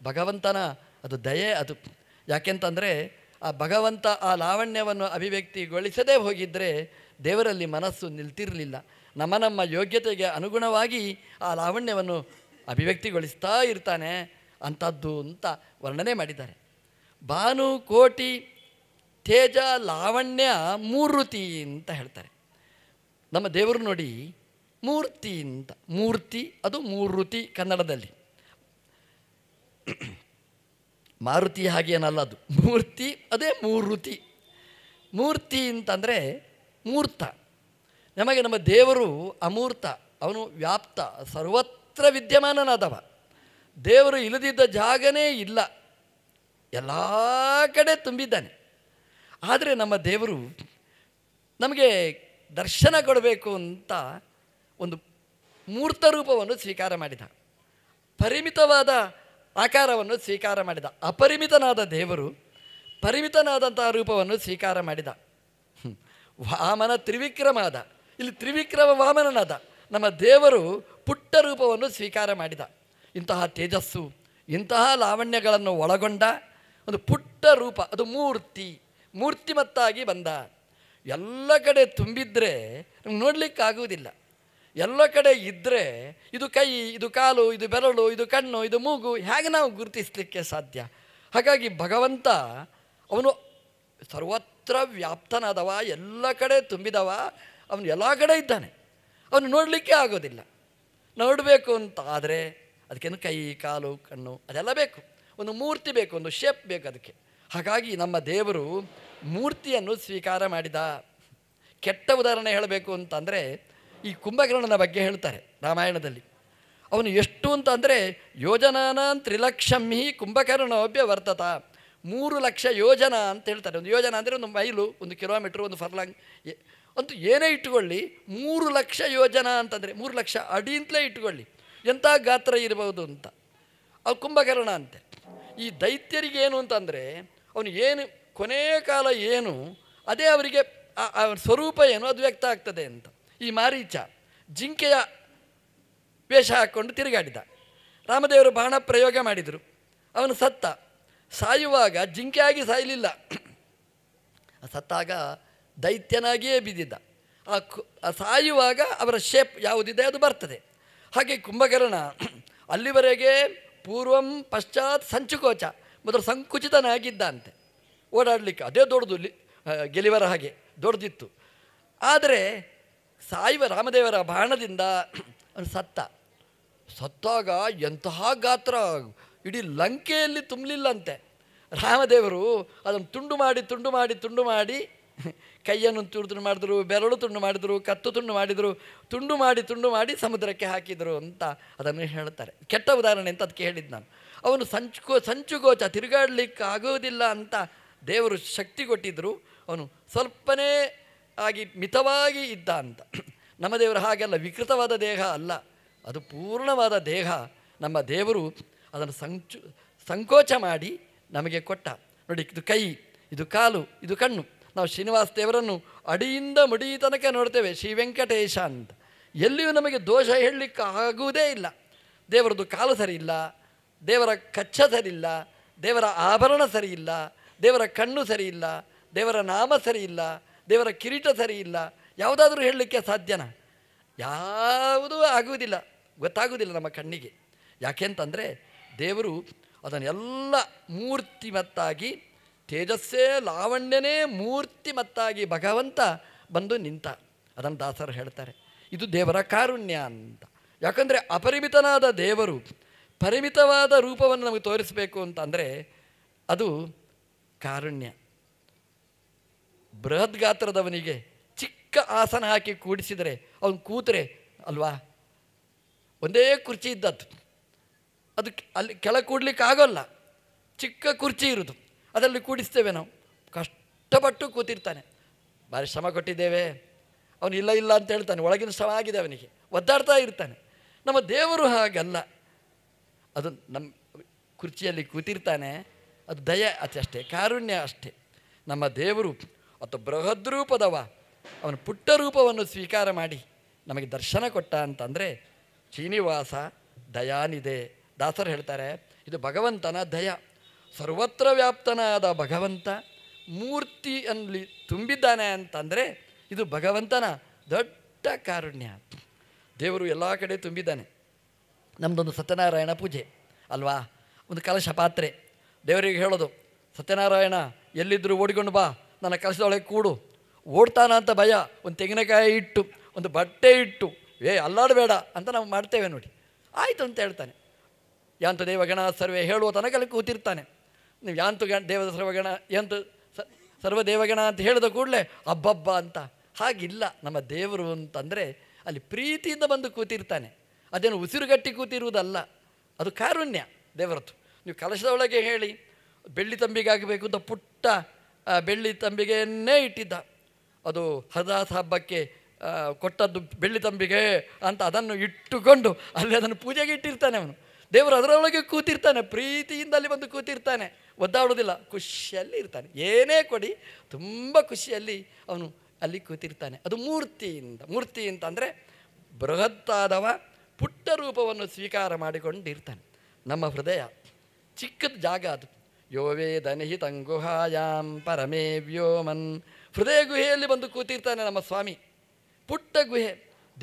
A: ಭಗವಂತನ ಅದು ದಯೆ ಅದು ಯಾಕೆಂತಂದರೆ ಆ ಭಗವಂತ ಆ ಲಾವಣ್ಯವನ್ನು ಅಭಿವ್ಯಕ್ತಿಗೊಳಿಸದೇ ಹೋಗಿದ್ದರೆ ದೇವರಲ್ಲಿ ಮನಸ್ಸು ನಿಲ್ತಿರಲಿಲ್ಲ ನಮ್ಮ ನಮ್ಮ ಯೋಗ್ಯತೆಗೆ ಅನುಗುಣವಾಗಿ ಆ ಲಾವಣ್ಯವನ್ನು ಅಭಿವ್ಯಕ್ತಿಗೊಳಿಸ್ತಾ ಇರ್ತಾನೆ ಅಂಥದ್ದು ಅಂತ ವರ್ಣನೆ ಮಾಡಿದ್ದಾರೆ ಭಾನು ಕೋಟಿ ತೇಜ ಲಾವಣ್ಯ ಮೂರ್ತಿ ಅಂತ ಹೇಳ್ತಾರೆ ನಮ್ಮ ದೇವರು ನೋಡಿ ಮೂರ್ತಿ ಅಂತ ಮೂರ್ತಿ ಅದು ಮೂರ್ತಿ ಕನ್ನಡದಲ್ಲಿ ಮಾರುತಿ ಹಾಗೇನಲ್ಲ ಅದು ಮೂರ್ತಿ ಅದೇ ಮೂರುತಿ ಮೂರ್ತಿ ಅಂತಂದರೆ ಮೂರ್ತ ನಮಗೆ ನಮ್ಮ ದೇವರು ಅಮೂರ್ತ ಅವನು ವ್ಯಾಪ್ತ ಸರ್ವತ್ರ ವಿದ್ಯಮಾನನಾದವ ದೇವರು ಇಳಿದಿದ್ದ ಜಾಗನೇ ಇಲ್ಲ ಎಲ್ಲ ಕಡೆ ತುಂಬಿದ್ದಾನೆ ಆದರೆ ನಮ್ಮ ದೇವರು ನಮಗೆ ದರ್ಶನ ಕೊಡಬೇಕು ಅಂತ ಒಂದು ಮೂರ್ತ ರೂಪವನ್ನು ಸ್ವೀಕಾರ ಮಾಡಿದ ಪರಿಮಿತವಾದ ಆಕಾರವನ್ನು ಸ್ವೀಕಾರ ಮಾಡಿದ ಅಪರಿಮಿತನಾದ ದೇವರು ಪರಿಮಿತನಾದಂತಹ ರೂಪವನ್ನು ಸ್ವೀಕಾರ ಮಾಡಿದ ವಾಮನ ಆದ ಇಲ್ಲಿ ತ್ರಿವಿಕ್ರಮ ವಾಮನನಾದ ನಮ್ಮ ದೇವರು ಪುಟ್ಟ ರೂಪವನ್ನು ಸ್ವೀಕಾರ ಮಾಡಿದ ಇಂತಹ ತೇಜಸ್ಸು ಇಂತಹ ಲಾವಣ್ಯಗಳನ್ನು ಒಳಗೊಂಡ ಒಂದು ಪುಟ್ಟ ರೂಪ ಅದು ಮೂರ್ತಿ ಮೂರ್ತಿಮತ್ತಾಗಿ ಬಂದ ಎಲ್ಲ ಕಡೆ ತುಂಬಿದ್ರೆ ನಮ್ಗೆ ನೋಡಲಿಕ್ಕಾಗುವುದಿಲ್ಲ ಎಲ್ಲ ಕಡೆ ಇದ್ದರೆ ಇದು ಕೈ ಇದು ಕಾಲು ಇದು ಬೆರಳು ಇದು ಕಣ್ಣು ಇದು ಮೂಗು ಹೇಗೆ ನಾವು ಗುರುತಿಸಲಿಕ್ಕೆ ಸಾಧ್ಯ ಹಾಗಾಗಿ ಭಗವಂತ ಅವನು ಸರ್ವತ್ರ ವ್ಯಾಪ್ತನಾದವ ಎಲ್ಲ ಕಡೆ ತುಂಬಿದವ ಅವನು ಎಲ್ಲ ಕಡೆ ಇದ್ದಾನೆ ಅವನು ನೋಡಲಿಕ್ಕೆ ಆಗೋದಿಲ್ಲ ನೋಡಬೇಕು ಅಂತ ಆದರೆ ಅದಕ್ಕೇನು ಕೈ ಕಾಲು ಕಣ್ಣು ಅದೆಲ್ಲ ಬೇಕು ಒಂದು ಮೂರ್ತಿ ಬೇಕು ಒಂದು ಶೇಪ್ ಬೇಕು ಅದಕ್ಕೆ ಹಾಗಾಗಿ ನಮ್ಮ ದೇವರು ಮೂರ್ತಿಯನ್ನು ಸ್ವೀಕಾರ ಮಾಡಿದ ಕೆಟ್ಟ ಉದಾಹರಣೆ ಹೇಳಬೇಕು ಅಂತಂದರೆ ಈ ಕುಂಭಕರ್ಣನ ಬಗ್ಗೆ ಹೇಳ್ತಾರೆ ರಾಮಾಯಣದಲ್ಲಿ ಅವನು ಎಷ್ಟು ಅಂತ ಅಂದರೆ ಯೋಜನಾನ ಯೋಜನಾನಾಂ ಕುಂಭಕರ್ಣ ಕುಂಭಕರ್ಣೋಭ್ಯ ವರ್ತತ ಮೂರು ಲಕ್ಷ ಯೋಜನ ಅಂತ ಹೇಳ್ತಾರೆ ಒಂದು ಯೋಜನ ಅಂದರೆ ಒಂದು ಮೈಲು ಒಂದು ಕಿಲೋಮೀಟ್ರ್ ಒಂದು ಫರ್ಲಾಂಗ್ ಅಂತೂ ಏನೇ ಇಟ್ಟುಕೊಳ್ಳಿ ಮೂರು ಲಕ್ಷ ಯೋಜನ ಅಂತಂದರೆ ಮೂರು ಲಕ್ಷ ಅಡಿ ಅಂತಲೇ ಇಟ್ಕೊಳ್ಳಿ ಎಂಥ ಗಾತ್ರ ಇರಬಹುದು ಅಂತ ಅವು ಕುಂಭಕರ್ಣ ಅಂತೆ ಈ ದೈತ್ಯರಿಗೆ ಏನು ಅಂತಂದರೆ ಅವನು ಏನು ಕೊನೆಯ ಕಾಲ ಏನು ಅದೇ ಅವರಿಗೆ ಸ್ವರೂಪ ಏನು ಅದು ವ್ಯಕ್ತ ಆಗ್ತದೆ ಅಂತ ಈ ಮಾರೀಚ ಜಿಂಕೆಯ ವೇಷ ಹಾಕ್ಕೊಂಡು ತಿರುಗಾಡಿದ ರಾಮದೇವರು ಬಾಣ ಪ್ರಯೋಗ ಮಾಡಿದರು ಅವನು ಸತ್ತ ಸಾಯುವಾಗ ಜಿಂಕೆಯಾಗಿ ಸಾಯಲಿಲ್ಲ ಸತ್ತಾಗ ದೈತ್ಯನಾಗಿಯೇ ಬಿದ್ದಿದ್ದ ಆ ಸಾಯುವಾಗ ಅವರ ಶೇಪ್ ಯಾವುದಿದೆ ಅದು ಬರ್ತದೆ ಹಾಗೆ ಕುಂಭಕರ್ಣ ಅಲ್ಲಿವರೆಗೆ ಪೂರ್ವಂ ಪಶ್ಚಾತ್ ಸಂಚುಕೋಚ ಮೊದಲು ಸಂಕುಚಿತನಾಗಿದ್ದಂತೆ ಓಡಾಡಲಿಕ್ಕೆ ಅದೇ ದೊಡ್ಡದು ಗೆಲಿವರ ಹಾಗೆ ದೊಡ್ಡದಿತ್ತು ಆದರೆ ಸಾಯುವ ರಾಮದೇವರ ಬಾಣದಿಂದ ಅವನು ಸತ್ತ ಸತ್ತಾಗ ಎಂತಹ ಗಾತ್ರ ಇಡೀ ಲಂಕೆಯಲ್ಲಿ ತುಂಬಲಿಲ್ಲಂತೆ ರಾಮದೇವರು ಅದನ್ನು ತುಂಡು ಮಾಡಿ ತುಂಡು ಮಾಡಿ ತುಂಡು ಮಾಡಿ ಕೈಯನ್ನು ತುಂಡು ಮಾಡಿದ್ರು ಬೆರಳು ತುಂಡು ಮಾಡಿದರು ಕತ್ತು ತುಂಡು ಮಾಡಿದರು ತುಂಡು ಮಾಡಿ ತುಂಡು ಮಾಡಿ ಸಮುದ್ರಕ್ಕೆ ಹಾಕಿದರು ಅಂತ ಅದನ್ನು ಹೇಳ್ತಾರೆ ಕೆಟ್ಟ ಉದಾಹರಣೆ ಅಂತ ಅದಕ್ಕೆ ಹೇಳಿದ್ದು ನಾನು ಅವನು ಸಂಚುಕೋ ಸಂಚುಗೋಚ ತಿರುಗಾಡಲಿಕ್ಕೆ ಆಗೋದಿಲ್ಲ ಅಂತ ದೇವರು ಶಕ್ತಿ ಕೊಟ್ಟಿದ್ದರು ಅವನು ಸ್ವಲ್ಪನೇ ಆಗಿ ಮಿತವಾಗಿ ಇದ್ದ ಅಂತ ನಮ್ಮ ದೇವರು ಹಾಗೆಲ್ಲ ವಿಕೃತವಾದ ದೇಹ ಅಲ್ಲ ಅದು ಪೂರ್ಣವಾದ ದೇಹ ನಮ್ಮ ದೇವರು ಅದನ್ನು ಸಂಚು ಸಂಕೋಚ ಮಾಡಿ ನಮಗೆ ಕೊಟ್ಟ ನೋಡಿ ಇದು ಕೈ ಇದು ಕಾಲು ಇದು ಕಣ್ಣು ನಾವು ಶ್ರೀನಿವಾಸ ದೇವರನ್ನು ಅಡಿಯಿಂದ ಮುಡಿ ತನಕ ನೋಡ್ತೇವೆ ಶ್ರೀ ವೆಂಕಟೇಶ ಅಂತ ಎಲ್ಲಿಯೂ ನಮಗೆ ದೋಷ ಹೇಳಲಿಕ್ಕೆ ಆಗುವುದೇ ಇಲ್ಲ ದೇವರದ್ದು ಕಾಲು ಸರಿಯಿಲ್ಲ ದೇವರ ಕಚ್ಚ ಸರಿಯಿಲ್ಲ ದೇವರ ಆಭರಣ ಸರಿಯಿಲ್ಲ ದೇವರ ಕಣ್ಣು ಸರಿಯಿಲ್ಲ ದೇವರ ನಾಮ ಸರಿಯಿಲ್ಲ ದೇವರ ಕಿರೀಟ ಸರಿ ಇಲ್ಲ ಯಾವುದಾದ್ರೂ ಹೇಳಲಿಕ್ಕೆ ಸಾಧ್ಯನಾ ಯಾವುದೂ ಆಗುವುದಿಲ್ಲ ಗೊತ್ತಾಗುವುದಿಲ್ಲ ನಮ್ಮ ಕಣ್ಣಿಗೆ ಯಾಕೆಂತಂದರೆ ದೇವರು ಅದನ್ನೆಲ್ಲ ಮೂರ್ತಿಮತ್ತಾಗಿ ತೇಜಸ್ಸೇ ಲಾವಣ್ಯನೇ ಮೂರ್ತಿಮತ್ತಾಗಿ ಭಗವಂತ ಬಂದು ನಿಂತ ಅದನ್ನು ದಾಸರು ಹೇಳ್ತಾರೆ ಇದು ದೇವರ ಕಾರುಣ್ಯ ಅಂತ ಯಾಕಂದರೆ ಅಪರಿಮಿತನಾದ ದೇವರು ಪರಿಮಿತವಾದ ರೂಪವನ್ನು ನಮಗೆ ತೋರಿಸಬೇಕು ಅಂತಂದರೆ ಅದು ಕಾರುಣ್ಯ ಬೃಹತ್ ಗಾತ್ರದವನಿಗೆ ಚಿಕ್ಕ ಆಸನ ಹಾಕಿ ಕೂಡಿಸಿದರೆ ಅವನು ಕೂತರೆ ಅಲ್ವಾ ಒಂದೇ ಕುರ್ಚಿ ಇದ್ದದ್ದು ಅದು ಅಲ್ಲಿ ಕೆಳ ಕೂಡ್ಲಿಕ್ಕೆ ಆಗೋಲ್ಲ ಚಿಕ್ಕ ಕುರ್ಚಿ ಇರೋದು ಅದರಲ್ಲಿ ಕೂಡಿಸ್ತೇವೆ ನಾವು ಕಷ್ಟಪಟ್ಟು ಕೂತಿರ್ತಾನೆ ಭಾರಿ ಶ್ರಮ ಕೊಟ್ಟಿದ್ದೇವೆ ಅವನು ಇಲ್ಲ ಇಲ್ಲ ಅಂತ ಹೇಳ್ತಾನೆ ಒಳಗಿನ ಶ್ರಮ ಆಗಿದೆ ಅವನಿಗೆ ಒದ್ದಾಡ್ತಾ ಇರ್ತಾನೆ ನಮ್ಮ ದೇವರು ಹಾಗಲ್ಲ ಅದು ನಮ್ಮ ಕುರ್ಚಿಯಲ್ಲಿ ಕೂತಿರ್ತಾನೆ ಅದು ದಯ ಅಷ್ಟೇ ಕಾರುಣ್ಯ ಅಷ್ಟೇ ನಮ್ಮ ದೇವರು ಮತ್ತು ಬೃಹದ್ರೂಪದವ ಅವನ ಪುಟ್ಟ ರೂಪವನ್ನು ಸ್ವೀಕಾರ ಮಾಡಿ ನಮಗೆ ದರ್ಶನ ಕೊಟ್ಟ ಅಂತಂದರೆ ಶ್ರೀನಿವಾಸ ದಯಾನಿದೆ ದಾಸರು ಹೇಳ್ತಾರೆ ಇದು ಭಗವಂತನ ದಯ ಸರ್ವತ್ರ ವ್ಯಾಪ್ತನಾದ ಭಗವಂತ ಮೂರ್ತಿ ಅಲ್ಲಿ ತುಂಬಿದ್ದಾನೆ ಅಂತಂದರೆ ಇದು ಭಗವಂತನ ದೊಡ್ಡ ಕಾರುಣ್ಯ ದೇವರು ಎಲ್ಲ ಕಡೆ ತುಂಬಿದ್ದಾನೆ ನಮ್ಮದೊಂದು ಸತ್ಯನಾರಾಯಣ ಪೂಜೆ ಅಲ್ವಾ ಒಂದು ಕಲಶ ಪಾತ್ರೆ ದೇವರಿಗೆ ಹೇಳೋದು ಸತ್ಯನಾರಾಯಣ ಎಲ್ಲಿದ್ದರೂ ಓಡಿಕೊಂಡು ಬಾ ನನ್ನ ಕೆಲಸದೊಳಗೆ ಕೂಡು ಓಡ್ತಾನ ಅಂತ ಭಯ ಒಂದು ತೆಂಗಿನಕಾಯಿ ಇಟ್ಟು ಒಂದು ಬಟ್ಟೆ ಇಟ್ಟು ಏ ಅಲ್ಲಾಡಬೇಡ ಅಂತ ನಾವು ಮಾಡ್ತೇವೆ ನೋಡಿ ಆಯಿತು ಅಂತ ಹೇಳ್ತಾನೆ ಯಾಂತು ದೇವಗಣ ಸರ್ವೇ ಹೇಳುವ ತನಕ ಅಲ್ಲಿ ಕೂತಿರ್ತಾನೆ ನೀವು ಯಾಂತು ಗಣ ದೇವದ ಸರ್ವಗಣ ಯಾಂತು ಸರ್ವ ದೇವಗಣ ಅಂತ ಹೇಳಿದ ಕೂಡಲೇ ಹಬ್ಬಬ್ಬ ಅಂತ ಹಾಗಿಲ್ಲ ನಮ್ಮ ದೇವರು ಅಂತಂದರೆ ಅಲ್ಲಿ ಪ್ರೀತಿಯಿಂದ ಬಂದು ಕೂತಿರ್ತಾನೆ ಅದೇನು ಉಸಿರುಗಟ್ಟಿ ಕೂತಿರುವುದಲ್ಲ ಅದು ಕಾರುಣ್ಯ ದೇವರದ್ದು ನೀವು ಕಲಶದ ಹೇಳಿ ಬೆಳ್ಳಿ ತಂಬಿಗಾಗಬೇಕು ಅಂತ ಪುಟ್ಟ ಬೆಳ್ಳಿ ತಂಬಿಗೆಯನ್ನೇ ಇಟ್ಟಿದ್ದ ಅದು ಹದಾಸ ಹಬ್ಬಕ್ಕೆ ಕೊಟ್ಟದ್ದು ಬೆಳ್ಳಿ ತಂಬಿಗೆ ಅಂತ ಅದನ್ನು ಇಟ್ಟುಕೊಂಡು ಅಲ್ಲಿ ಅದನ್ನು ಪೂಜೆಗೆ ಇಟ್ಟಿರ್ತಾನೆ ಅವನು ದೇವರು ಅದರೊಳಗೆ ಕೂತಿರ್ತಾನೆ ಪ್ರೀತಿಯಿಂದ ಅಲ್ಲಿ ಬಂದು ಕೂತಿರ್ತಾನೆ ಒದ್ದಾಡೋದಿಲ್ಲ ಖುಷಿಯಲ್ಲಿ ಇರ್ತಾನೆ ಏನೇ ಕೊಡಿ ತುಂಬ ಖುಷಿಯಲ್ಲಿ ಅವನು ಅಲ್ಲಿ ಕೂತಿರ್ತಾನೆ ಅದು ಮೂರ್ತಿಯಿಂದ ಮೂರ್ತಿ ಅಂತ ಅಂದರೆ ಬೃಹತ್ತಾದವ ಪುಟ್ಟ ರೂಪವನ್ನು ಸ್ವೀಕಾರ ಮಾಡಿಕೊಂಡಿರ್ತಾನೆ ನಮ್ಮ ಹೃದಯ ಚಿಕ್ಕದ ಜಾಗ ಅದು ಯೋ ವೇದನಿಹಿ ಗುಹಾಯಾಂ ಪರಮೇ ವ್ಯೋಮನ್ ಹೃದಯ ಗುಹೆಯಲ್ಲಿ ಬಂದು ಕೂತಿರ್ತಾನೆ ನಮ್ಮ ಸ್ವಾಮಿ ಪುಟ್ಟ ಗುಹೆ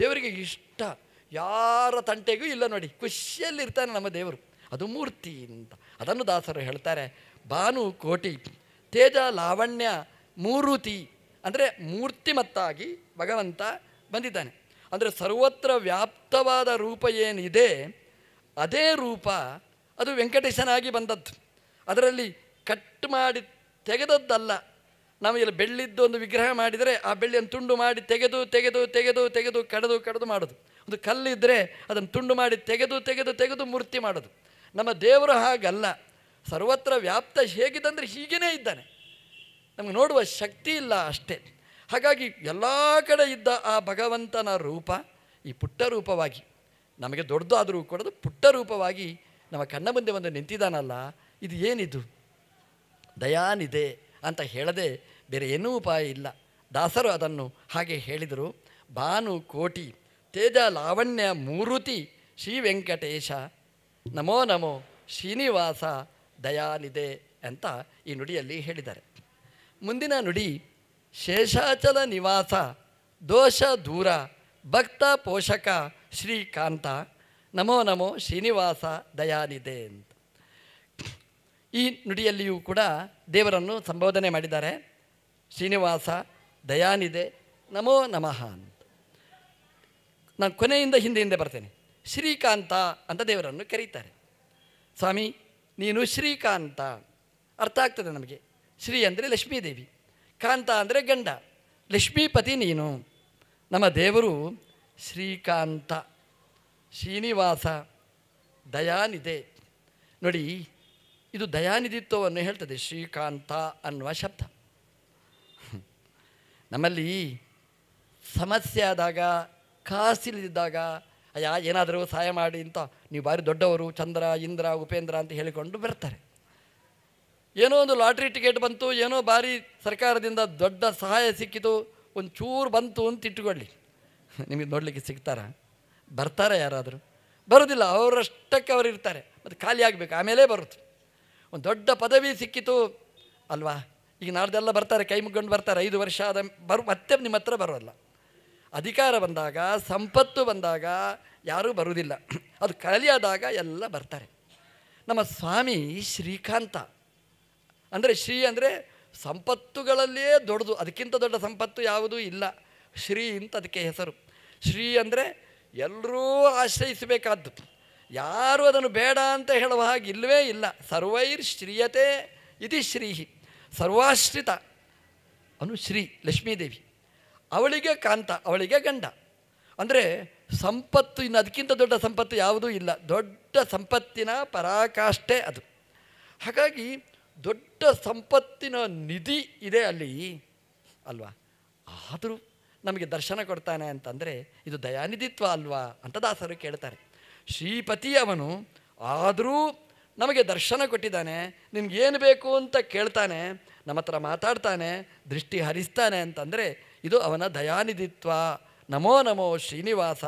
A: ದೇವರಿಗೆ ಇಷ್ಟ ಯಾರ ತಂಟೆಗೂ ಇಲ್ಲ ನೋಡಿ ಖುಷಿಯಲ್ಲಿರ್ತಾನೆ ನಮ್ಮ ದೇವರು ಅದು ಮೂರ್ತಿ ಅಂತ ಅದನ್ನು ದಾಸರು ಹೇಳ್ತಾರೆ ಬಾನು ಕೋಟಿ ತೇಜ ಲಾವಣ್ಯ ಮೂರುತಿ ಅಂದರೆ ಮೂರ್ತಿಮತ್ತಾಗಿ ಭಗವಂತ ಬಂದಿದ್ದಾನೆ ಅಂದರೆ ಸರ್ವತ್ರ ವ್ಯಾಪ್ತವಾದ ರೂಪ ಏನಿದೆ ಅದೇ ರೂಪ ಅದು ವೆಂಕಟೇಶನಾಗಿ ಬಂದದ್ದು ಅದರಲ್ಲಿ ಕಟ್ ಮಾಡಿ ತೆಗೆದದ್ದಲ್ಲ ನಾವು ಇಲ್ಲಿ ಬೆಳ್ಳಿದ್ದು ಒಂದು ವಿಗ್ರಹ ಮಾಡಿದರೆ ಆ ಬೆಳ್ಳಿಯನ್ನು ತುಂಡು ಮಾಡಿ ತೆಗೆದು ತೆಗೆದು ತೆಗೆದು ತೆಗೆದು ಕಡದು ಕಡದು ಮಾಡೋದು ಒಂದು ಕಲ್ಲಿದ್ದರೆ ಅದನ್ನು ತುಂಡು ಮಾಡಿ ತೆಗೆದು ತೆಗೆದು ತೆಗೆದು ಮೂರ್ತಿ ಮಾಡೋದು ನಮ್ಮ ದೇವರು ಹಾಗಲ್ಲ ಸರ್ವತ್ರ ವ್ಯಾಪ್ತ ಹೇಗಿದ್ದಂದರೆ ಹೀಗೇ ಇದ್ದಾನೆ ನಮಗೆ ನೋಡುವ ಶಕ್ತಿ ಇಲ್ಲ ಅಷ್ಟೇ ಹಾಗಾಗಿ ಎಲ್ಲ ಕಡೆ ಇದ್ದ ಆ ಭಗವಂತನ ರೂಪ ಈ ಪುಟ್ಟ ರೂಪವಾಗಿ ನಮಗೆ ದೊಡ್ಡದಾದರೂ ಕೂಡ ಪುಟ್ಟ ರೂಪವಾಗಿ ನಮ್ಮ ಕಣ್ಣ ಮುಂದೆ ಬಂದು ನಿಂತಿದ್ದಾನಲ್ಲ ಇದು ಏನಿದು ದಯಾನಿದೆ ಅಂತ ಹೇಳದೆ ಬೇರೆ ಏನೂ ಉಪಾಯ ಇಲ್ಲ ದಾಸರು ಅದನ್ನು ಹಾಗೆ ಹೇಳಿದರು ಭಾನು ಕೋಟಿ ತೇಜ ಲಾವಣ್ಯ ಮೂರುತಿ ಶ್ರೀ ವೆಂಕಟೇಶ ನಮೋ ನಮೋ ಶ್ರೀನಿವಾಸ ದಯಾನಿದೆ ಅಂತ ಈ ನುಡಿಯಲ್ಲಿ ಹೇಳಿದ್ದಾರೆ ಮುಂದಿನ ನುಡಿ ಶೇಷಾಚಲ ನಿವಾಸ ದೋಷ ದೂರ ಭಕ್ತ ಪೋಷಕ ಶ್ರೀಕಾಂತ ನಮೋ ನಮೋ ಶ್ರೀನಿವಾಸ ದಯಾನಿದೆ ಅಂತ ಈ ನುಡಿಯಲ್ಲಿಯೂ ಕೂಡ ದೇವರನ್ನು ಸಂಬೋಧನೆ ಮಾಡಿದ್ದಾರೆ ಶ್ರೀನಿವಾಸ ದಯಾನಿದೆ ನಮೋ ನಮಃ ಅಂತ ನಾನು ಕೊನೆಯಿಂದ ಹಿಂದೆ ಹಿಂದೆ ಬರ್ತೇನೆ ಶ್ರೀಕಾಂತ ಅಂತ ದೇವರನ್ನು ಕರೀತಾರೆ ಸ್ವಾಮಿ ನೀನು ಶ್ರೀಕಾಂತ ಅರ್ಥ ಆಗ್ತದೆ ನಮಗೆ ಶ್ರೀ ಅಂದರೆ ಲಕ್ಷ್ಮೀದೇವಿ ಕಾಂತ ಅಂದರೆ ಗಂಡ ಲಕ್ಷ್ಮೀಪತಿ ನೀನು ನಮ್ಮ ದೇವರು ಶ್ರೀಕಾಂತ ಶ್ರೀನಿವಾಸ ದಯಾನಿದೆ ನೋಡಿ ಇದು ದಯಾನಿಧಿತ್ವವನ್ನು ಹೇಳ್ತದೆ ಶ್ರೀಕಾಂತ ಅನ್ನುವ ಶಬ್ದ ನಮ್ಮಲ್ಲಿ ಸಮಸ್ಯೆ ಆದಾಗ ಕಾಸಿಲ್ಲದಿದ್ದಾಗ ಅಯ್ಯ ಏನಾದರೂ ಸಹಾಯ ಮಾಡಿ ಅಂತ ನೀವು ಭಾರಿ ದೊಡ್ಡವರು ಚಂದ್ರ ಇಂದ್ರ ಉಪೇಂದ್ರ ಅಂತ ಹೇಳಿಕೊಂಡು ಬರ್ತಾರೆ ಏನೋ ಒಂದು ಲಾಟ್ರಿ ಟಿಕೆಟ್ ಬಂತು ಏನೋ ಭಾರಿ ಸರ್ಕಾರದಿಂದ ದೊಡ್ಡ ಸಹಾಯ ಸಿಕ್ಕಿತು ಒಂದು ಚೂರು ಬಂತು ಅಂತ ಇಟ್ಟುಕೊಳ್ಳಿ ನಿಮಗೆ ನೋಡಲಿಕ್ಕೆ ಸಿಗ್ತಾರ ಬರ್ತಾರೆ ಯಾರಾದರೂ ಬರೋದಿಲ್ಲ ಅವರಷ್ಟಕ್ಕೆ ಅವರು ಇರ್ತಾರೆ ಮತ್ತು ಖಾಲಿ ಆಗಬೇಕು ಆಮೇಲೆ ಬರುತ್ತೆ ಒಂದು ದೊಡ್ಡ ಪದವಿ ಸಿಕ್ಕಿತು ಅಲ್ವಾ ಈಗ ನಾಡ್ದೆಲ್ಲ ಬರ್ತಾರೆ ಕೈ ಮುಗ್ಗೊಂಡು ಬರ್ತಾರೆ ಐದು ವರ್ಷ ಆದ ಬರ್ ಮತ್ತೆ ನಿಮ್ಮ ಹತ್ರ ಬರೋಲ್ಲ ಅಧಿಕಾರ ಬಂದಾಗ ಸಂಪತ್ತು ಬಂದಾಗ ಯಾರೂ ಬರುವುದಿಲ್ಲ ಅದು ಕಳಿಯಾದಾಗ ಎಲ್ಲ ಬರ್ತಾರೆ ನಮ್ಮ ಸ್ವಾಮಿ ಶ್ರೀಕಾಂತ ಅಂದರೆ ಶ್ರೀ ಅಂದರೆ ಸಂಪತ್ತುಗಳಲ್ಲೇ ದೊಡ್ಡದು ಅದಕ್ಕಿಂತ ದೊಡ್ಡ ಸಂಪತ್ತು ಯಾವುದೂ ಇಲ್ಲ ಶ್ರೀ ಅಂತ ಅದಕ್ಕೆ ಹೆಸರು ಶ್ರೀ ಅಂದರೆ ಎಲ್ಲರೂ ಆಶ್ರಯಿಸಬೇಕಾದ್ದು ಯಾರು ಅದನ್ನು ಬೇಡ ಅಂತ ಹೇಳುವ ಹಾಗೆ ಇಲ್ಲವೇ ಇಲ್ಲ ಸರ್ವೈರ್ ಶ್ರೀಯತೆ ಇತಿ ಶ್ರೀಹಿ ಸರ್ವಾಶ್ರಿತ ಅನು ಶ್ರೀ ಲಕ್ಷ್ಮೀದೇವಿ ಅವಳಿಗೆ ಕಾಂತ ಅವಳಿಗೆ ಗಂಡ ಅಂದರೆ ಸಂಪತ್ತು ಇನ್ನು ಅದಕ್ಕಿಂತ ದೊಡ್ಡ ಸಂಪತ್ತು ಯಾವುದೂ ಇಲ್ಲ ದೊಡ್ಡ ಸಂಪತ್ತಿನ ಪರಾಕಾಷ್ಠೆ ಅದು ಹಾಗಾಗಿ ದೊಡ್ಡ ಸಂಪತ್ತಿನ ನಿಧಿ ಇದೆ ಅಲ್ಲಿ ಅಲ್ವಾ ಆದರೂ ನಮಗೆ ದರ್ಶನ ಕೊಡ್ತಾನೆ ಅಂತಂದರೆ ಇದು ದಯಾನಿಧಿತ್ವ ಅಲ್ವಾ ಅಂತ ದಾಸರು ಕೇಳ್ತಾರೆ ಶ್ರೀಪತಿ ಅವನು ಆದರೂ ನಮಗೆ ದರ್ಶನ ಕೊಟ್ಟಿದ್ದಾನೆ ನಿಮ್ಗೇನು ಬೇಕು ಅಂತ ಕೇಳ್ತಾನೆ ನಮ್ಮ ಹತ್ರ ಮಾತಾಡ್ತಾನೆ ದೃಷ್ಟಿ ಹರಿಸ್ತಾನೆ ಅಂತಂದರೆ ಇದು ಅವನ ದಯಾನಿಧಿತ್ವ ನಮೋ ನಮೋ ಶ್ರೀನಿವಾಸ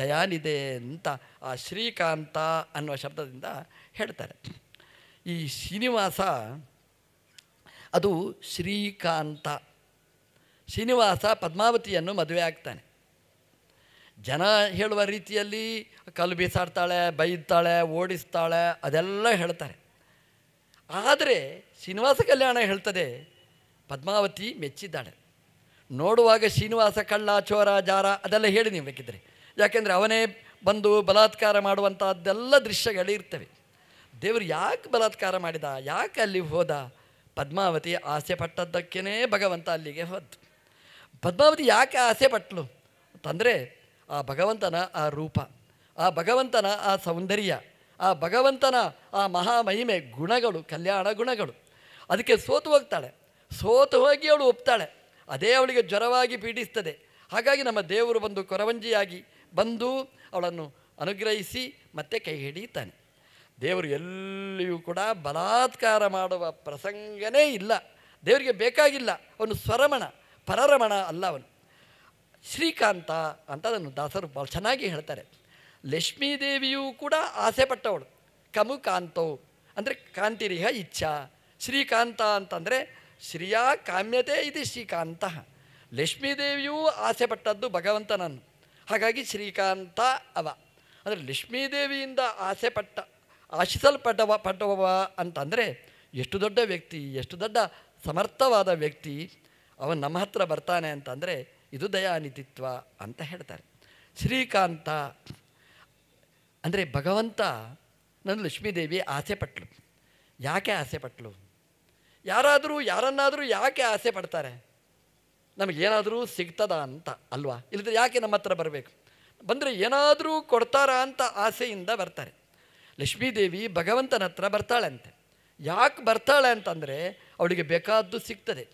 A: ದಯಾನಿದೆ ಅಂತ ಆ ಶ್ರೀಕಾಂತ ಅನ್ನುವ ಶಬ್ದದಿಂದ ಹೇಳ್ತಾರೆ ಈ ಶ್ರೀನಿವಾಸ ಅದು ಶ್ರೀಕಾಂತ ಶ್ರೀನಿವಾಸ ಪದ್ಮಾವತಿಯನ್ನು ಮದುವೆ ಆಗ್ತಾನೆ ಜನ ಹೇಳುವ ರೀತಿಯಲ್ಲಿ ಕಲ್ಲು ಬೀಸಾಡ್ತಾಳೆ ಬೈದ್ತಾಳೆ ಓಡಿಸ್ತಾಳೆ ಅದೆಲ್ಲ ಹೇಳ್ತಾರೆ ಆದರೆ ಶ್ರೀನಿವಾಸ ಕಲ್ಯಾಣ ಹೇಳ್ತದೆ ಪದ್ಮಾವತಿ ಮೆಚ್ಚಿದ್ದಾಳೆ ನೋಡುವಾಗ ಶ್ರೀನಿವಾಸ ಕಳ್ಳ ಚೋರ ಜಾರ ಅದೆಲ್ಲ ಹೇಳಿ ನೀವು ಬೇಕಿದ್ದರೆ ಯಾಕೆಂದರೆ ಅವನೇ ಬಂದು ಬಲಾತ್ಕಾರ ಮಾಡುವಂಥದ್ದೆಲ್ಲ ದೃಶ್ಯಗಳಿರ್ತವೆ ದೇವರು ಯಾಕೆ ಬಲಾತ್ಕಾರ ಮಾಡಿದ ಯಾಕೆ ಅಲ್ಲಿ ಹೋದ ಪದ್ಮಾವತಿ ಆಸೆ ಪಟ್ಟದ್ದಕ್ಕೇ ಭಗವಂತ ಅಲ್ಲಿಗೆ ಹೋದ್ದು ಪದ್ಮಾವತಿ ಯಾಕೆ ಆಸೆ ಪಟ್ಟಳು ಅಂತಂದರೆ ಆ ಭಗವಂತನ ಆ ರೂಪ ಆ ಭಗವಂತನ ಆ ಸೌಂದರ್ಯ ಆ ಭಗವಂತನ ಆ ಮಹಾಮಹಿಮೆ ಗುಣಗಳು ಕಲ್ಯಾಣ ಗುಣಗಳು ಅದಕ್ಕೆ ಸೋತು ಹೋಗ್ತಾಳೆ ಸೋತು ಹೋಗಿ ಅವಳು ಒಪ್ತಾಳೆ ಅದೇ ಅವಳಿಗೆ ಜ್ವರವಾಗಿ ಪೀಡಿಸ್ತದೆ ಹಾಗಾಗಿ ನಮ್ಮ ದೇವರು ಬಂದು ಕೊರವಂಜಿಯಾಗಿ ಬಂದು ಅವಳನ್ನು ಅನುಗ್ರಹಿಸಿ ಮತ್ತೆ ಕೈ ಹಿಡಿತಾನೆ ದೇವರು ಎಲ್ಲಿಯೂ ಕೂಡ ಬಲಾತ್ಕಾರ ಮಾಡುವ ಪ್ರಸಂಗನೇ ಇಲ್ಲ ದೇವರಿಗೆ ಬೇಕಾಗಿಲ್ಲ ಅವನು ಸ್ವರಮಣ ಪರರಮಣ ಅಲ್ಲ ಅವನು ಶ್ರೀಕಾಂತ ಅಂತ ಅದನ್ನು ದಾಸರು ಭಾಳ ಚೆನ್ನಾಗಿ ಹೇಳ್ತಾರೆ ಲಕ್ಷ್ಮೀದೇವಿಯೂ ಕೂಡ ಆಸೆ ಪಟ್ಟವಳು ಕಮು ಕಾಂತವು ಅಂದರೆ ಕಾಂತಿರಿಹ ಇಚ್ಛಾ ಶ್ರೀಕಾಂತ ಅಂತಂದರೆ ಶ್ರೀಯಾ ಕಾಮ್ಯತೆ ಇದೆ ಶ್ರೀಕಾಂತ ಲಕ್ಷ್ಮೀದೇವಿಯೂ ಆಸೆ ಪಟ್ಟದ್ದು ಭಗವಂತನನ್ನು ಹಾಗಾಗಿ ಶ್ರೀಕಾಂತ ಅವ ಅಂದರೆ ಲಕ್ಷ್ಮೀದೇವಿಯಿಂದ ಆಸೆ ಪಟ್ಟ ಆಶಿಸಲ್ಪಟ್ಟವ ಪಟ್ಟವ ಅಂತಂದರೆ ಎಷ್ಟು ದೊಡ್ಡ ವ್ಯಕ್ತಿ ಎಷ್ಟು ದೊಡ್ಡ ಸಮರ್ಥವಾದ ವ್ಯಕ್ತಿ ಅವನು ನಮ್ಮ ಹತ್ರ ಬರ್ತಾನೆ ಅಂತಂದರೆ ಇದು ದಯಾನಿತಿತ್ವ ಅಂತ ಹೇಳ್ತಾರೆ ಶ್ರೀಕಾಂತ ಅಂದರೆ ಭಗವಂತ ನನ್ನ ಲಕ್ಷ್ಮೀದೇವಿ ಆಸೆ ಪಟ್ಲು ಯಾಕೆ ಆಸೆ ಪಟ್ಲು ಯಾರಾದರೂ ಯಾರನ್ನಾದರೂ ಯಾಕೆ ಆಸೆ ಪಡ್ತಾರೆ ನಮಗೇನಾದರೂ ಸಿಗ್ತದ ಅಂತ ಅಲ್ವಾ ಇಲ್ಲದ್ರೆ ಯಾಕೆ ನಮ್ಮ ಹತ್ರ ಬರಬೇಕು ಬಂದರೆ ಏನಾದರೂ ಕೊಡ್ತಾರಾ ಅಂತ ಆಸೆಯಿಂದ ಬರ್ತಾರೆ ಲಕ್ಷ್ಮೀದೇವಿ ಭಗವಂತನ ಹತ್ರ ಬರ್ತಾಳಂತೆ ಯಾಕೆ ಬರ್ತಾಳೆ ಅಂತಂದರೆ ಅವಳಿಗೆ ಬೇಕಾದ್ದು ಸಿಗ್ತದೆ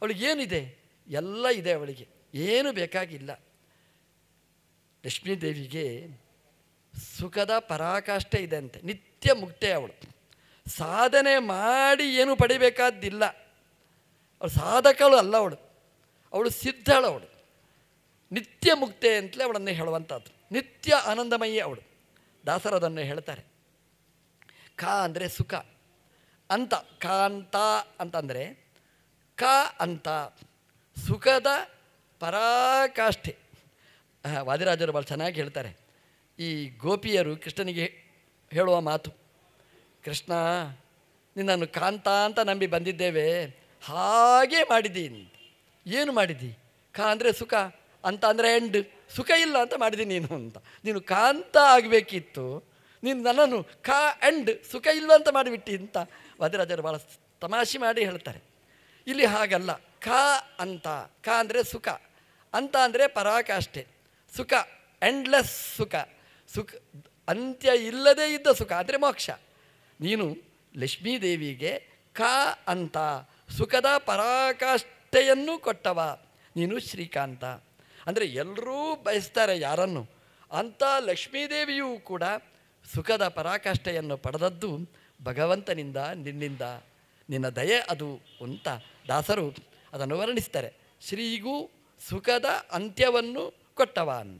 A: ಅವಳಿಗೇನಿದೆ ಎಲ್ಲ ಇದೆ ಅವಳಿಗೆ ಏನು ಬೇಕಾಗಿಲ್ಲ ಲಕ್ಷ್ಮೀದೇವಿಗೆ ಸುಖದ ಪರಾಕಾಷ್ಠೆ ಇದೆ ಅಂತೆ ನಿತ್ಯ ಮುಕ್ತೆ ಅವಳು ಸಾಧನೆ ಮಾಡಿ ಏನು ಪಡಿಬೇಕಾದ್ದಿಲ್ಲ ಅವಳು ಸಾಧಕಳು ಅಲ್ಲ ಅವಳು ಅವಳು ಅವಳು ನಿತ್ಯ ಮುಕ್ತೆ ಅಂತಲೇ ಅವಳನ್ನು ಹೇಳುವಂಥದ್ದು ನಿತ್ಯ ಆನಂದಮಯಿ ಅವಳು ದಾಸರದನ್ನು ಹೇಳ್ತಾರೆ ಕ ಅಂದರೆ ಸುಖ ಅಂತ ಕಾಂತ ಅಂತಂದರೆ ಕ ಅಂತ ಸುಖದ ಪರಾಕಾಷ್ಠೆ ವಾದಿರಾಜರು ಭಾಳ ಚೆನ್ನಾಗಿ ಹೇಳ್ತಾರೆ ಈ ಗೋಪಿಯರು ಕೃಷ್ಣನಿಗೆ ಹೇಳುವ ಮಾತು ಕೃಷ್ಣ ನಿನ್ನನ್ನು ಕಾಂತ ಅಂತ ನಂಬಿ ಬಂದಿದ್ದೇವೆ ಹಾಗೆ ಮಾಡಿದ್ದೀನಿ ಏನು ಮಾಡಿದಿ ಕಾ ಅಂದರೆ ಸುಖ ಅಂತ ಅಂದರೆ ಎಂಡ್ ಸುಖ ಇಲ್ಲ ಅಂತ ಮಾಡಿದಿ ನೀನು ಅಂತ ನೀನು ಕಾಂತ ಆಗಬೇಕಿತ್ತು ನೀನು ನನ್ನನ್ನು ಕಾ ಎಂಡ್ ಸುಖ ಇಲ್ಲ ಅಂತ ಮಾಡಿಬಿಟ್ಟಿ ಅಂತ ವಾದಿರಾಜರು ಭಾಳ ತಮಾಷೆ ಮಾಡಿ ಹೇಳ್ತಾರೆ ಇಲ್ಲಿ ಹಾಗಲ್ಲ ಕಾ ಅಂತ ಕಾ ಅಂದರೆ ಸುಖ ಅಂತ ಅಂದರೆ ಪರಾಕಾಷ್ಠೆ ಸುಖ ಎಂಡ್ಲೆಸ್ ಸುಖ ಸುಖ ಅಂತ್ಯ ಇಲ್ಲದೇ ಇದ್ದ ಸುಖ ಅಂದರೆ ಮೋಕ್ಷ ನೀನು ಲಕ್ಷ್ಮೀದೇವಿಗೆ ಕ ಅಂತ ಸುಖದ ಪರಾಕಾಷ್ಠೆಯನ್ನು ಕೊಟ್ಟವ ನೀನು ಶ್ರೀಕಾಂತ ಅಂದರೆ ಎಲ್ಲರೂ ಬಯಸ್ತಾರೆ ಯಾರನ್ನು ಅಂಥ ಲಕ್ಷ್ಮೀದೇವಿಯೂ ಕೂಡ ಸುಖದ ಪರಾಕಾಷ್ಠೆಯನ್ನು ಪಡೆದದ್ದು ಭಗವಂತನಿಂದ ನಿನ್ನಿಂದ ನಿನ್ನ ದಯೆ ಅದು ಅಂತ ದಾಸರು ಅದನ್ನು ವರ್ಣಿಸ್ತಾರೆ ಶ್ರೀಗೂ ಸುಖದ ಅಂತ್ಯವನ್ನು ಕೊಟ್ಟವಾನ್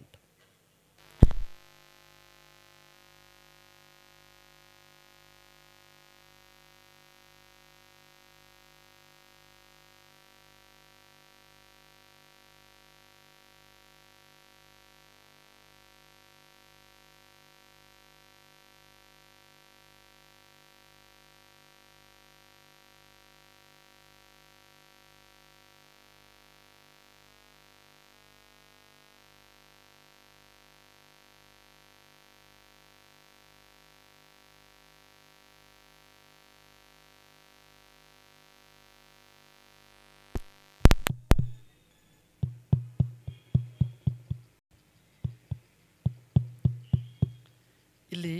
A: ಇಲ್ಲಿ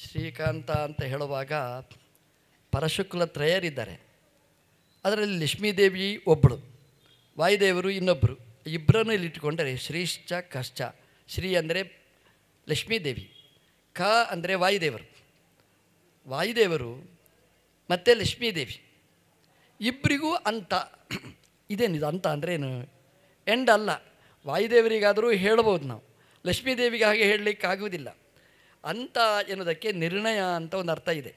A: ಶ್ರೀಕಾಂತ ಅಂತ ಹೇಳುವಾಗ ಪರಶುಕ್ಲ ತ್ರಯರಿದ್ದಾರೆ ಅದರಲ್ಲಿ ಲಕ್ಷ್ಮೀದೇವಿ ಒಬ್ಬಳು ವಾಯುದೇವರು ಇನ್ನೊಬ್ಬರು ಇಬ್ಬರನ್ನು ಇಲ್ಲಿ ಇಟ್ಟುಕೊಂಡರೆ ಶ್ರೀಶ್ಚ ಕಶ್ಚ ಶ್ರೀ ಅಂದರೆ ಲಕ್ಷ್ಮೀದೇವಿ ಕ ಅಂದರೆ ವಾಯುದೇವರು ವಾಯುದೇವರು ಮತ್ತು ಲಕ್ಷ್ಮೀದೇವಿ ಇಬ್ಬರಿಗೂ ಅಂತ ಇದು ಅಂತ ಅಂದರೆ ಏನು ಎಂಡ್ ಅಲ್ಲ ವಾಯುದೇವರಿಗಾದರೂ ಹೇಳ್ಬೋದು ನಾವು ಲಕ್ಷ್ಮೀದೇವಿಗೆ ಹಾಗೆ ಹೇಳಲಿಕ್ಕಾಗುವುದಿಲ್ಲ ಅಂತ ಎನ್ನುವುದಕ್ಕೆ ನಿರ್ಣಯ ಅಂತ ಒಂದು ಅರ್ಥ ಇದೆ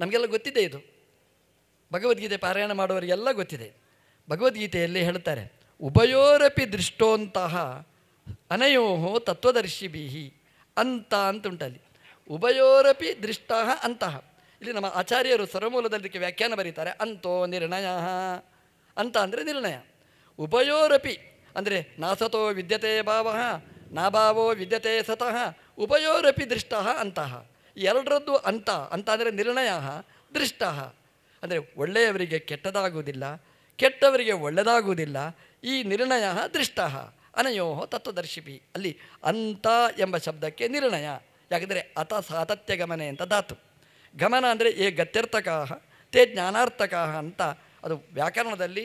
A: ನಮಗೆಲ್ಲ ಗೊತ್ತಿದೆ ಇದು ಭಗವದ್ಗೀತೆ ಪಾರಾಯಣ ಮಾಡುವವರಿಗೆಲ್ಲ ಗೊತ್ತಿದೆ ಭಗವದ್ಗೀತೆಯಲ್ಲಿ ಹೇಳ್ತಾರೆ ಉಭಯೋರಪಿ ದೃಷ್ಟೋಂತಹ ಅನಯೋಹೋ ತತ್ವದರ್ಶಿ ಬೀಹಿ ಅಂತ ಅಂತ ಉಂಟಲ್ಲಿ ಉಭಯೋರಪಿ ದೃಷ್ಟ ಅಂತಹ ಇಲ್ಲಿ ನಮ್ಮ ಆಚಾರ್ಯರು ಸರ್ವಮೂಲದಲ್ಲಿ ವ್ಯಾಖ್ಯಾನ ಬರೀತಾರೆ ಅಂತೋ ನಿರ್ಣಯ ಅಂತ ಅಂದರೆ ನಿರ್ಣಯ ಉಭಯೋರಪಿ ಅಂದರೆ ನಾಸತೋ ವಿದ್ಯತೆ ಭಾವ ನಾಭಾವೋ ವಿದ್ಯತೆ ಸತಃ ಉಭಯೋರಪಿ ದೃಷ್ಟ ಅಂತಃ ಎರಡರದ್ದು ಅಂತ ಅಂತ ಅಂದರೆ ನಿರ್ಣಯ ದೃಷ್ಟ ಅಂದರೆ ಒಳ್ಳೆಯವರಿಗೆ ಕೆಟ್ಟದಾಗುವುದಿಲ್ಲ ಕೆಟ್ಟವರಿಗೆ ಒಳ್ಳೆಯದಾಗುವುದಿಲ್ಲ ಈ ನಿರ್ಣಯ ದೃಷ್ಟ ಅನಯೋ ತತ್ವದರ್ಶಿಪಿ ಅಲ್ಲಿ ಅಂತ ಎಂಬ ಶಬ್ದಕ್ಕೆ ನಿರ್ಣಯ ಯಾಕೆಂದರೆ ಅತ ಸಾತತ್ಯ ಗಮನೆ ಅಂತ ಧಾತು ಗಮನ ಅಂದರೆ ಏ ಗತ್ಯರ್ಥಕ ತೇ ಜ್ಞಾನಾರ್ಥಕ ಅಂತ ಅದು ವ್ಯಾಕರಣದಲ್ಲಿ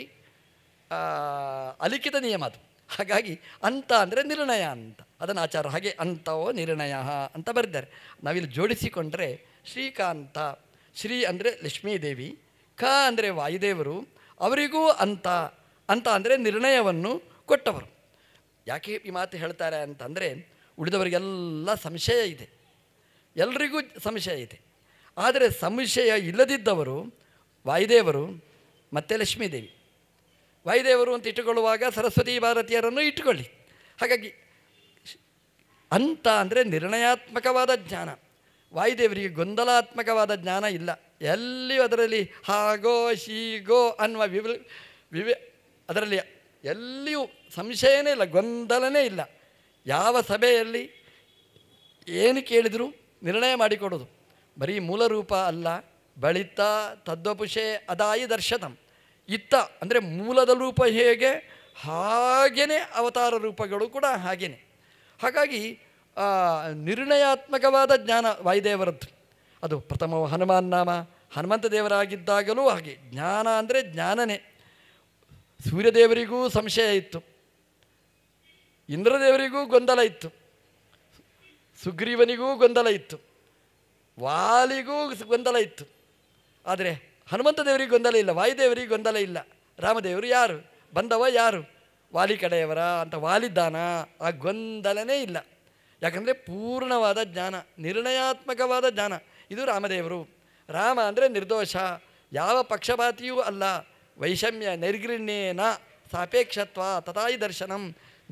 A: ಅಲಿಖಿತ ನಿಯಮ ಅದು ಹಾಗಾಗಿ ಅಂತ ಅಂದರೆ ನಿರ್ಣಯ ಅಂತ ಅದನ್ನು ಆಚಾರ ಹಾಗೆ ಅಂತವೋ ನಿರ್ಣಯ ಅಂತ ಬರೆದಿದ್ದಾರೆ ನಾವಿಲ್ಲಿ ಜೋಡಿಸಿಕೊಂಡ್ರೆ ಶ್ರೀಕಾಂತ ಶ್ರೀ ಅಂದರೆ ಲಕ್ಷ್ಮೀದೇವಿ ಕ ಅಂದರೆ ವಾಯುದೇವರು ಅವರಿಗೂ ಅಂತ ಅಂತ ಅಂದರೆ ನಿರ್ಣಯವನ್ನು ಕೊಟ್ಟವರು ಯಾಕೆ ಈ ಮಾತು ಹೇಳ್ತಾರೆ ಅಂತಂದರೆ ಉಳಿದವರಿಗೆಲ್ಲ ಸಂಶಯ ಇದೆ ಎಲ್ರಿಗೂ ಸಂಶಯ ಇದೆ ಆದರೆ ಸಂಶಯ ಇಲ್ಲದಿದ್ದವರು ವಾಯುದೇವರು ಮತ್ತು ಲಕ್ಷ್ಮೀದೇವಿ ವಾಯುದೇವರು ಅಂತ ಇಟ್ಟುಕೊಳ್ಳುವಾಗ ಸರಸ್ವತಿ ಭಾರತೀಯರನ್ನು ಇಟ್ಟುಕೊಳ್ಳಿ ಹಾಗಾಗಿ ಅಂತ ಅಂದರೆ ನಿರ್ಣಯಾತ್ಮಕವಾದ ಜ್ಞಾನ ವಾಯುದೇವರಿಗೆ ಗೊಂದಲಾತ್ಮಕವಾದ ಜ್ಞಾನ ಇಲ್ಲ ಎಲ್ಲಿಯೂ ಅದರಲ್ಲಿ ಹಾಗೋ ಶೀಗೋ ಅನ್ನುವ ವಿವಿ ವಿವೆ ಅದರಲ್ಲಿ ಎಲ್ಲಿಯೂ ಸಂಶಯನೇ ಇಲ್ಲ ಗೊಂದಲನೇ ಇಲ್ಲ ಯಾವ ಸಭೆಯಲ್ಲಿ ಏನು ಕೇಳಿದರೂ ನಿರ್ಣಯ ಮಾಡಿಕೊಡೋದು ಬರೀ ಮೂಲರೂಪ ಅಲ್ಲ ಬಳಿತ ತದ್ವಪುಷೆ ಅದಾಯಿ ದರ್ಶನಂ ಇತ್ತ ಅಂದರೆ ಮೂಲದ ರೂಪ ಹೇಗೆ ಹಾಗೆಯೇ ಅವತಾರ ರೂಪಗಳು ಕೂಡ ಹಾಗೇ ಹಾಗಾಗಿ ನಿರ್ಣಯಾತ್ಮಕವಾದ ಜ್ಞಾನ ವಾಯುದೇವರದ್ದು ಅದು ಪ್ರಥಮ ಹನುಮಾನ್ ನಾಮ ಹನುಮಂತ ದೇವರಾಗಿದ್ದಾಗಲೂ ಹಾಗೆ ಜ್ಞಾನ ಅಂದರೆ ಜ್ಞಾನನೇ ಸೂರ್ಯದೇವರಿಗೂ ಸಂಶಯ ಇತ್ತು ಇಂದ್ರದೇವರಿಗೂ ಗೊಂದಲ ಇತ್ತು ಸುಗ್ರೀವನಿಗೂ ಗೊಂದಲ ಇತ್ತು ವಾಲಿಗೂ ಗೊಂದಲ ಇತ್ತು ಆದರೆ ಹನುಮಂತ ದೇವರಿಗೆ ಗೊಂದಲ ಇಲ್ಲ ವಾಯುದೇವರಿಗೆ ಗೊಂದಲ ಇಲ್ಲ ರಾಮದೇವರು ಯಾರು ಬಂದವ ಯಾರು ವಾಲಿ ಕಡೆಯವರ ಅಂತ ವಾಲಿದ್ದಾನ ಆ ಗೊಂದಲನೇ ಇಲ್ಲ ಯಾಕಂದರೆ ಪೂರ್ಣವಾದ ಜ್ಞಾನ ನಿರ್ಣಯಾತ್ಮಕವಾದ ಜ್ಞಾನ ಇದು ರಾಮದೇವರು ರಾಮ ಅಂದರೆ ನಿರ್ದೋಷ ಯಾವ ಪಕ್ಷಪಾತಿಯೂ ಅಲ್ಲ ವೈಷಮ್ಯ ನೈರ್ಗಿಣ್ಯೇನ ಸಾಪೇಕ್ಷತ್ವ ತಥಾಯಿ ದರ್ಶನಂ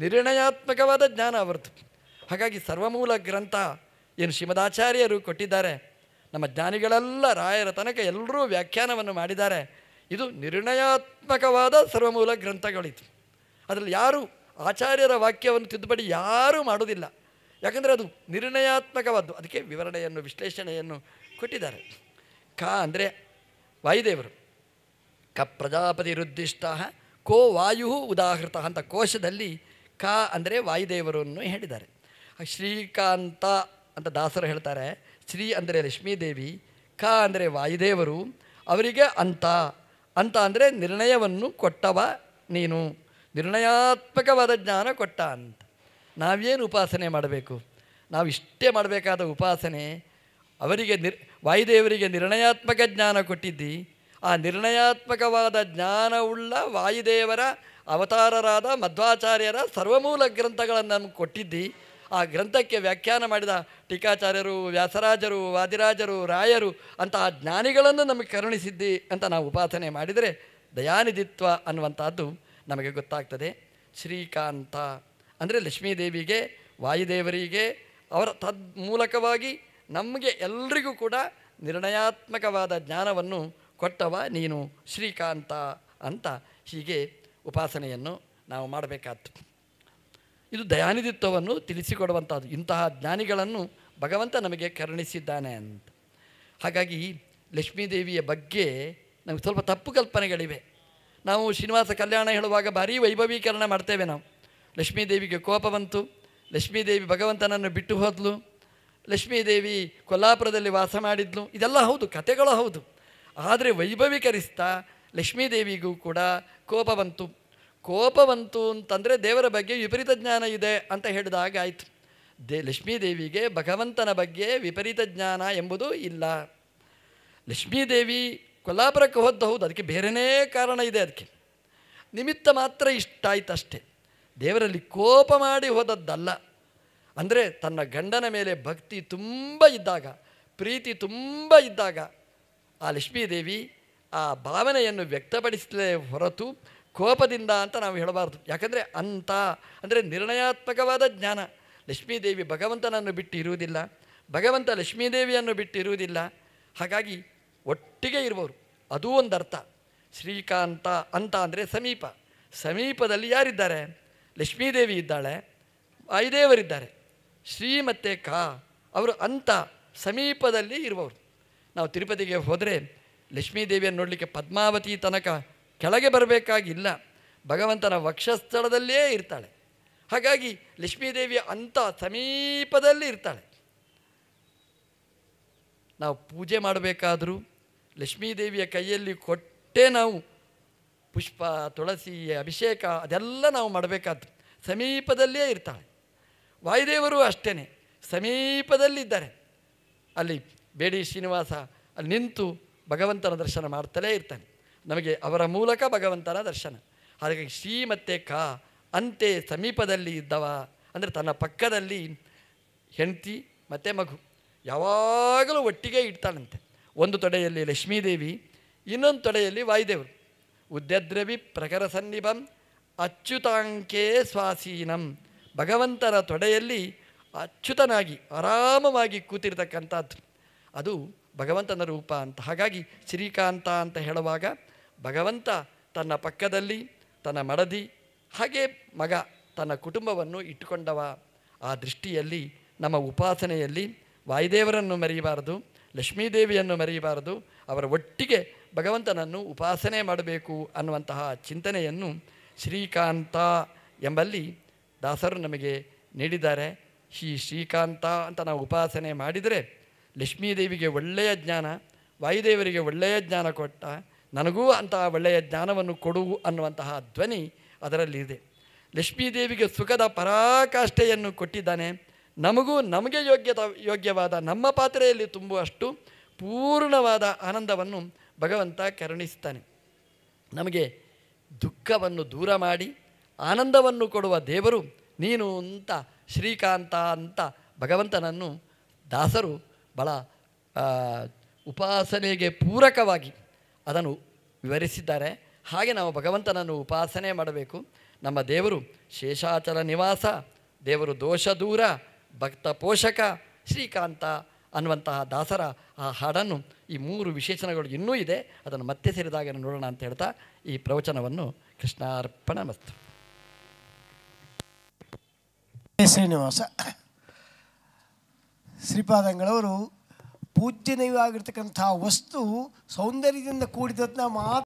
A: ನಿರ್ಣಯಾತ್ಮಕವಾದ ಜ್ಞಾನ ಅವರದು ಹಾಗಾಗಿ ಸರ್ವಮೂಲ ಗ್ರಂಥ ಏನು ಶ್ರೀಮದಾಚಾರ್ಯರು ಕೊಟ್ಟಿದ್ದಾರೆ ನಮ್ಮ ಜ್ಞಾನಿಗಳೆಲ್ಲ ರಾಯರ ತನಕ ಎಲ್ಲರೂ ವ್ಯಾಖ್ಯಾನವನ್ನು ಮಾಡಿದ್ದಾರೆ ಇದು ನಿರ್ಣಯಾತ್ಮಕವಾದ ಸರ್ವಮೂಲ ಗ್ರಂಥಗಳಿತು ಅದರಲ್ಲಿ ಯಾರು ಆಚಾರ್ಯರ ವಾಕ್ಯವನ್ನು ತಿದ್ದುಪಡಿ ಯಾರೂ ಮಾಡುವುದಿಲ್ಲ ಯಾಕಂದರೆ ಅದು ನಿರ್ಣಯಾತ್ಮಕವಾದ್ದು ಅದಕ್ಕೆ ವಿವರಣೆಯನ್ನು ವಿಶ್ಲೇಷಣೆಯನ್ನು ಕೊಟ್ಟಿದ್ದಾರೆ ಕ ಅಂದರೆ ವಾಯುದೇವರು ಕ ಪ್ರಜಾಪತಿ ರುದ್ದಿಷ್ಟ ಕೋ ವಾಯು ಉದಾಹೃತ ಅಂತ ಕೋಶದಲ್ಲಿ ಕ ಅಂದರೆ ವಾಯುದೇವರನ್ನು ಹೇಳಿದ್ದಾರೆ ಶ್ರೀಕಾಂತ ಅಂತ ದಾಸರು ಹೇಳ್ತಾರೆ ಶ್ರೀ ಅಂದರೆ ಲಕ್ಷ್ಮೀದೇವಿ ಕ ಅಂದರೆ ವಾಯುದೇವರು ಅವರಿಗೆ ಅಂತ ಅಂತ ಅಂದರೆ ನಿರ್ಣಯವನ್ನು ಕೊಟ್ಟವ ನೀನು ನಿರ್ಣಯಾತ್ಮಕವಾದ ಜ್ಞಾನ ಕೊಟ್ಟ ಅಂತ ನಾವೇನು ಉಪಾಸನೆ ಮಾಡಬೇಕು ನಾವು ಇಷ್ಟೇ ಮಾಡಬೇಕಾದ ಉಪಾಸನೆ ಅವರಿಗೆ ನಿರ್ ವಾಯುದೇವರಿಗೆ ನಿರ್ಣಯಾತ್ಮಕ ಜ್ಞಾನ ಕೊಟ್ಟಿದ್ದಿ ಆ ನಿರ್ಣಯಾತ್ಮಕವಾದ ಜ್ಞಾನವುಳ್ಳ ವಾಯುದೇವರ ಅವತಾರರಾದ ಮಧ್ವಾಚಾರ್ಯರ ಸರ್ವಮೂಲ ಗ್ರಂಥಗಳನ್ನು ಕೊಟ್ಟಿದ್ದಿ ಆ ಗ್ರಂಥಕ್ಕೆ ವ್ಯಾಖ್ಯಾನ ಮಾಡಿದ ಟೀಕಾಚಾರ್ಯರು ವ್ಯಾಸರಾಜರು ವಾದಿರಾಜರು ರಾಯರು ಅಂತಹ ಜ್ಞಾನಿಗಳನ್ನು ನಮಗೆ ಕರುಣಿಸಿದ್ದಿ ಅಂತ ನಾವು ಉಪಾಸನೆ ಮಾಡಿದರೆ ದಯಾನಿಧಿತ್ವ ಅನ್ನುವಂಥದ್ದು ನಮಗೆ ಗೊತ್ತಾಗ್ತದೆ ಶ್ರೀಕಾಂತ ಅಂದರೆ ಲಕ್ಷ್ಮೀದೇವಿಗೆ ವಾಯುದೇವರಿಗೆ ಅವರ ತದ್ ಮೂಲಕವಾಗಿ ನಮಗೆ ಎಲ್ರಿಗೂ ಕೂಡ ನಿರ್ಣಯಾತ್ಮಕವಾದ ಜ್ಞಾನವನ್ನು ಕೊಟ್ಟವ ನೀನು ಶ್ರೀಕಾಂತ ಅಂತ ಹೀಗೆ ಉಪಾಸನೆಯನ್ನು ನಾವು ಮಾಡಬೇಕಾಯ್ತು ಇದು ದಯಾನಿಧಿತ್ವವನ್ನು ತಿಳಿಸಿಕೊಡುವಂಥದ್ದು ಇಂತಹ ಜ್ಞಾನಿಗಳನ್ನು ಭಗವಂತ ನಮಗೆ ಕರುಣಿಸಿದ್ದಾನೆ ಅಂತ ಹಾಗಾಗಿ ಲಕ್ಷ್ಮೀದೇವಿಯ ಬಗ್ಗೆ ನಮಗೆ ಸ್ವಲ್ಪ ತಪ್ಪು ಕಲ್ಪನೆಗಳಿವೆ ನಾವು ಶ್ರೀನಿವಾಸ ಕಲ್ಯಾಣ ಹೇಳುವಾಗ ಭಾರೀ ವೈಭವೀಕರಣ ಮಾಡ್ತೇವೆ ನಾವು ಲಕ್ಷ್ಮೀದೇವಿಗೆ ಕೋಪ ಬಂತು ಲಕ್ಷ್ಮೀದೇವಿ ಭಗವಂತನನ್ನು ಬಿಟ್ಟು ಹೋದಲು ಲಕ್ಷ್ಮೀದೇವಿ ಕೊಲ್ಲಾಪುರದಲ್ಲಿ ವಾಸ ಮಾಡಿದ್ಲು ಇದೆಲ್ಲ ಹೌದು ಕಥೆಗಳು ಹೌದು ಆದರೆ ವೈಭವೀಕರಿಸ್ತಾ ಲಕ್ಷ್ಮೀದೇವಿಗೂ ಕೂಡ ಕೋಪ ಬಂತು ಕೋಪವಂತು ಅಂತಂದರೆ ದೇವರ ಬಗ್ಗೆ ವಿಪರೀತ ಜ್ಞಾನ ಇದೆ ಅಂತ ಹೇಳಿದಾಗ ಆಯಿತು ದೇ ಲಕ್ಷ್ಮೀದೇವಿಗೆ ಭಗವಂತನ ಬಗ್ಗೆ ವಿಪರೀತ ಜ್ಞಾನ ಎಂಬುದು ಇಲ್ಲ ಲಕ್ಷ್ಮೀದೇವಿ ಕೊಲ್ಲಾಪುರಕ್ಕೆ ಹೋದ್ದು ಹೌದು ಅದಕ್ಕೆ ಬೇರೆಯೇ ಕಾರಣ ಇದೆ ಅದಕ್ಕೆ ನಿಮಿತ್ತ ಮಾತ್ರ ಇಷ್ಟ ಆಯ್ತು ಅಷ್ಟೇ ದೇವರಲ್ಲಿ ಕೋಪ ಮಾಡಿ ಹೋದದ್ದಲ್ಲ ಅಂದರೆ ತನ್ನ ಗಂಡನ ಮೇಲೆ ಭಕ್ತಿ ತುಂಬ ಇದ್ದಾಗ ಪ್ರೀತಿ ತುಂಬ ಇದ್ದಾಗ ಆ ಲಕ್ಷ್ಮೀದೇವಿ ಆ ಭಾವನೆಯನ್ನು ವ್ಯಕ್ತಪಡಿಸಲೇ ಹೊರತು ಕೋಪದಿಂದ ಅಂತ ನಾವು ಹೇಳಬಾರ್ದು ಯಾಕಂದರೆ ಅಂತ ಅಂದರೆ ನಿರ್ಣಯಾತ್ಮಕವಾದ ಜ್ಞಾನ ಲಕ್ಷ್ಮೀದೇವಿ ಭಗವಂತನನ್ನು ಬಿಟ್ಟು ಇರುವುದಿಲ್ಲ ಭಗವಂತ ಲಕ್ಷ್ಮೀದೇವಿಯನ್ನು ಬಿಟ್ಟಿರುವುದಿಲ್ಲ ಇರುವುದಿಲ್ಲ ಹಾಗಾಗಿ ಒಟ್ಟಿಗೆ ಇರುವವರು ಅದೂ ಒಂದು ಅರ್ಥ ಶ್ರೀಕಾಂತ ಅಂತ ಅಂದರೆ ಸಮೀಪ ಸಮೀಪದಲ್ಲಿ ಯಾರಿದ್ದಾರೆ ಲಕ್ಷ್ಮೀದೇವಿ ಇದ್ದಾಳೆ ವಾಯುದೇವರಿದ್ದಾರೆ ಶ್ರೀ ಮತ್ತು ಕಾ ಅವರು ಅಂತ ಸಮೀಪದಲ್ಲಿ ಇರುವವರು ನಾವು ತಿರುಪತಿಗೆ ಹೋದರೆ ಲಕ್ಷ್ಮೀದೇವಿಯನ್ನು ನೋಡಲಿಕ್ಕೆ ಪದ್ಮಾವತಿ ತನಕ ಕೆಳಗೆ ಬರಬೇಕಾಗಿಲ್ಲ ಭಗವಂತನ ವಕ್ಷಸ್ಥಳದಲ್ಲೇ ಇರ್ತಾಳೆ ಹಾಗಾಗಿ ಲಕ್ಷ್ಮೀದೇವಿಯ ಅಂಥ ಸಮೀಪದಲ್ಲಿ ಇರ್ತಾಳೆ ನಾವು ಪೂಜೆ ಮಾಡಬೇಕಾದರೂ ಲಕ್ಷ್ಮೀದೇವಿಯ ಕೈಯಲ್ಲಿ ಕೊಟ್ಟೆ ನಾವು ಪುಷ್ಪ ತುಳಸಿ ಅಭಿಷೇಕ ಅದೆಲ್ಲ ನಾವು ಮಾಡಬೇಕಾದ್ರು ಸಮೀಪದಲ್ಲೇ ಇರ್ತಾಳೆ ವಾಯುದೇವರು ಅಷ್ಟೇ ಸಮೀಪದಲ್ಲಿದ್ದಾರೆ ಅಲ್ಲಿ ಬೇಡಿ ಶ್ರೀನಿವಾಸ ಅಲ್ಲಿ ನಿಂತು ಭಗವಂತನ ದರ್ಶನ ಮಾಡ್ತಲೇ ಇರ್ತಾನೆ ನಮಗೆ ಅವರ ಮೂಲಕ ಭಗವಂತನ ದರ್ಶನ ಹಾಗಾಗಿ ಶ್ರೀ ಮತ್ತೆ ಕ ಅಂತೆ ಸಮೀಪದಲ್ಲಿ ಇದ್ದವ ಅಂದರೆ ತನ್ನ ಪಕ್ಕದಲ್ಲಿ ಹೆಂಡತಿ ಮತ್ತು ಮಗು ಯಾವಾಗಲೂ ಒಟ್ಟಿಗೆ ಇಡ್ತಾಳಂತೆ ಒಂದು ತೊಡೆಯಲ್ಲಿ ಲಕ್ಷ್ಮೀದೇವಿ ಇನ್ನೊಂದು ತೊಡೆಯಲ್ಲಿ ವಾಯುದೇವರು ಉದ್ಯದ್ರವಿ ಪ್ರಖರ ಸನ್ನಿಭಂ ಅಚ್ಯುತಾಂಕೇ ಸ್ವಾಸೀನಂ ಭಗವಂತನ ತೊಡೆಯಲ್ಲಿ ಅಚ್ಯುತನಾಗಿ ಆರಾಮವಾಗಿ ಕೂತಿರ್ತಕ್ಕಂಥದ್ದು ಅದು ಭಗವಂತನ ರೂಪ ಅಂತ ಹಾಗಾಗಿ ಶ್ರೀಕಾಂತ ಅಂತ ಹೇಳುವಾಗ ಭಗವಂತ ತನ್ನ ಪಕ್ಕದಲ್ಲಿ ತನ್ನ ಮಡದಿ ಹಾಗೆ ಮಗ ತನ್ನ ಕುಟುಂಬವನ್ನು ಇಟ್ಟುಕೊಂಡವ ಆ ದೃಷ್ಟಿಯಲ್ಲಿ ನಮ್ಮ ಉಪಾಸನೆಯಲ್ಲಿ ವಾಯುದೇವರನ್ನು ಮರೆಯಬಾರದು ಲಕ್ಷ್ಮೀದೇವಿಯನ್ನು ಮರೆಯಬಾರದು ಅವರ ಒಟ್ಟಿಗೆ ಭಗವಂತನನ್ನು ಉಪಾಸನೆ ಮಾಡಬೇಕು ಅನ್ನುವಂತಹ ಚಿಂತನೆಯನ್ನು ಶ್ರೀಕಾಂತ ಎಂಬಲ್ಲಿ ದಾಸರು ನಮಗೆ ನೀಡಿದ್ದಾರೆ ಶ್ರೀ ಶ್ರೀಕಾಂತ ಅಂತ ನಾವು ಉಪಾಸನೆ ಮಾಡಿದರೆ ಲಕ್ಷ್ಮೀದೇವಿಗೆ ಒಳ್ಳೆಯ ಜ್ಞಾನ ವಾಯುದೇವರಿಗೆ ಒಳ್ಳೆಯ ಜ್ಞಾನ ಕೊಟ್ಟ ನನಗೂ ಅಂತಹ ಒಳ್ಳೆಯ ಜ್ಞಾನವನ್ನು ಕೊಡು ಅನ್ನುವಂತಹ ಧ್ವನಿ ಅದರಲ್ಲಿದೆ ಲಕ್ಷ್ಮೀದೇವಿಗೆ ಸುಖದ ಪರಾಕಾಷ್ಠೆಯನ್ನು ಕೊಟ್ಟಿದ್ದಾನೆ ನಮಗೂ ನಮಗೆ ಯೋಗ್ಯತ ಯೋಗ್ಯವಾದ ನಮ್ಮ ಪಾತ್ರೆಯಲ್ಲಿ ತುಂಬುವಷ್ಟು ಪೂರ್ಣವಾದ ಆನಂದವನ್ನು ಭಗವಂತ ಕರುಣಿಸ್ತಾನೆ ನಮಗೆ ದುಃಖವನ್ನು ದೂರ ಮಾಡಿ ಆನಂದವನ್ನು ಕೊಡುವ ದೇವರು ನೀನು ಅಂತ ಶ್ರೀಕಾಂತ ಅಂತ ಭಗವಂತನನ್ನು ದಾಸರು ಬಹಳ ಉಪಾಸನೆಗೆ ಪೂರಕವಾಗಿ ಅದನ್ನು ವಿವರಿಸಿದ್ದಾರೆ ಹಾಗೆ ನಾವು ಭಗವಂತನನ್ನು ಉಪಾಸನೆ ಮಾಡಬೇಕು ನಮ್ಮ ದೇವರು ಶೇಷಾಚಲ ನಿವಾಸ ದೇವರು ದೋಷ ದೂರ ಭಕ್ತ ಪೋಷಕ ಶ್ರೀಕಾಂತ ಅನ್ನುವಂತಹ ದಾಸರ ಆ ಹಾಡನ್ನು ಈ ಮೂರು ವಿಶೇಷಣಗಳು ಇನ್ನೂ ಇದೆ ಅದನ್ನು ಮತ್ತೆ ಸೇರಿದಾಗ ನೋಡೋಣ ಅಂತ ಹೇಳ್ತಾ ಈ ಪ್ರವಚನವನ್ನು ಕೃಷ್ಣಾರ್ಪಣ ಮಸ್ತು ಶ್ರೀನಿವಾಸ ಶ್ರೀಪಾದಂಗಳವರು ಪೂಜ್ಯನೀಯವಾಗಿರ್ತಕ್ಕಂಥ ವಸ್ತು ಸೌಂದರ್ಯದಿಂದ ಕೂಡಿದನ್ನ ಮಾತ್ರ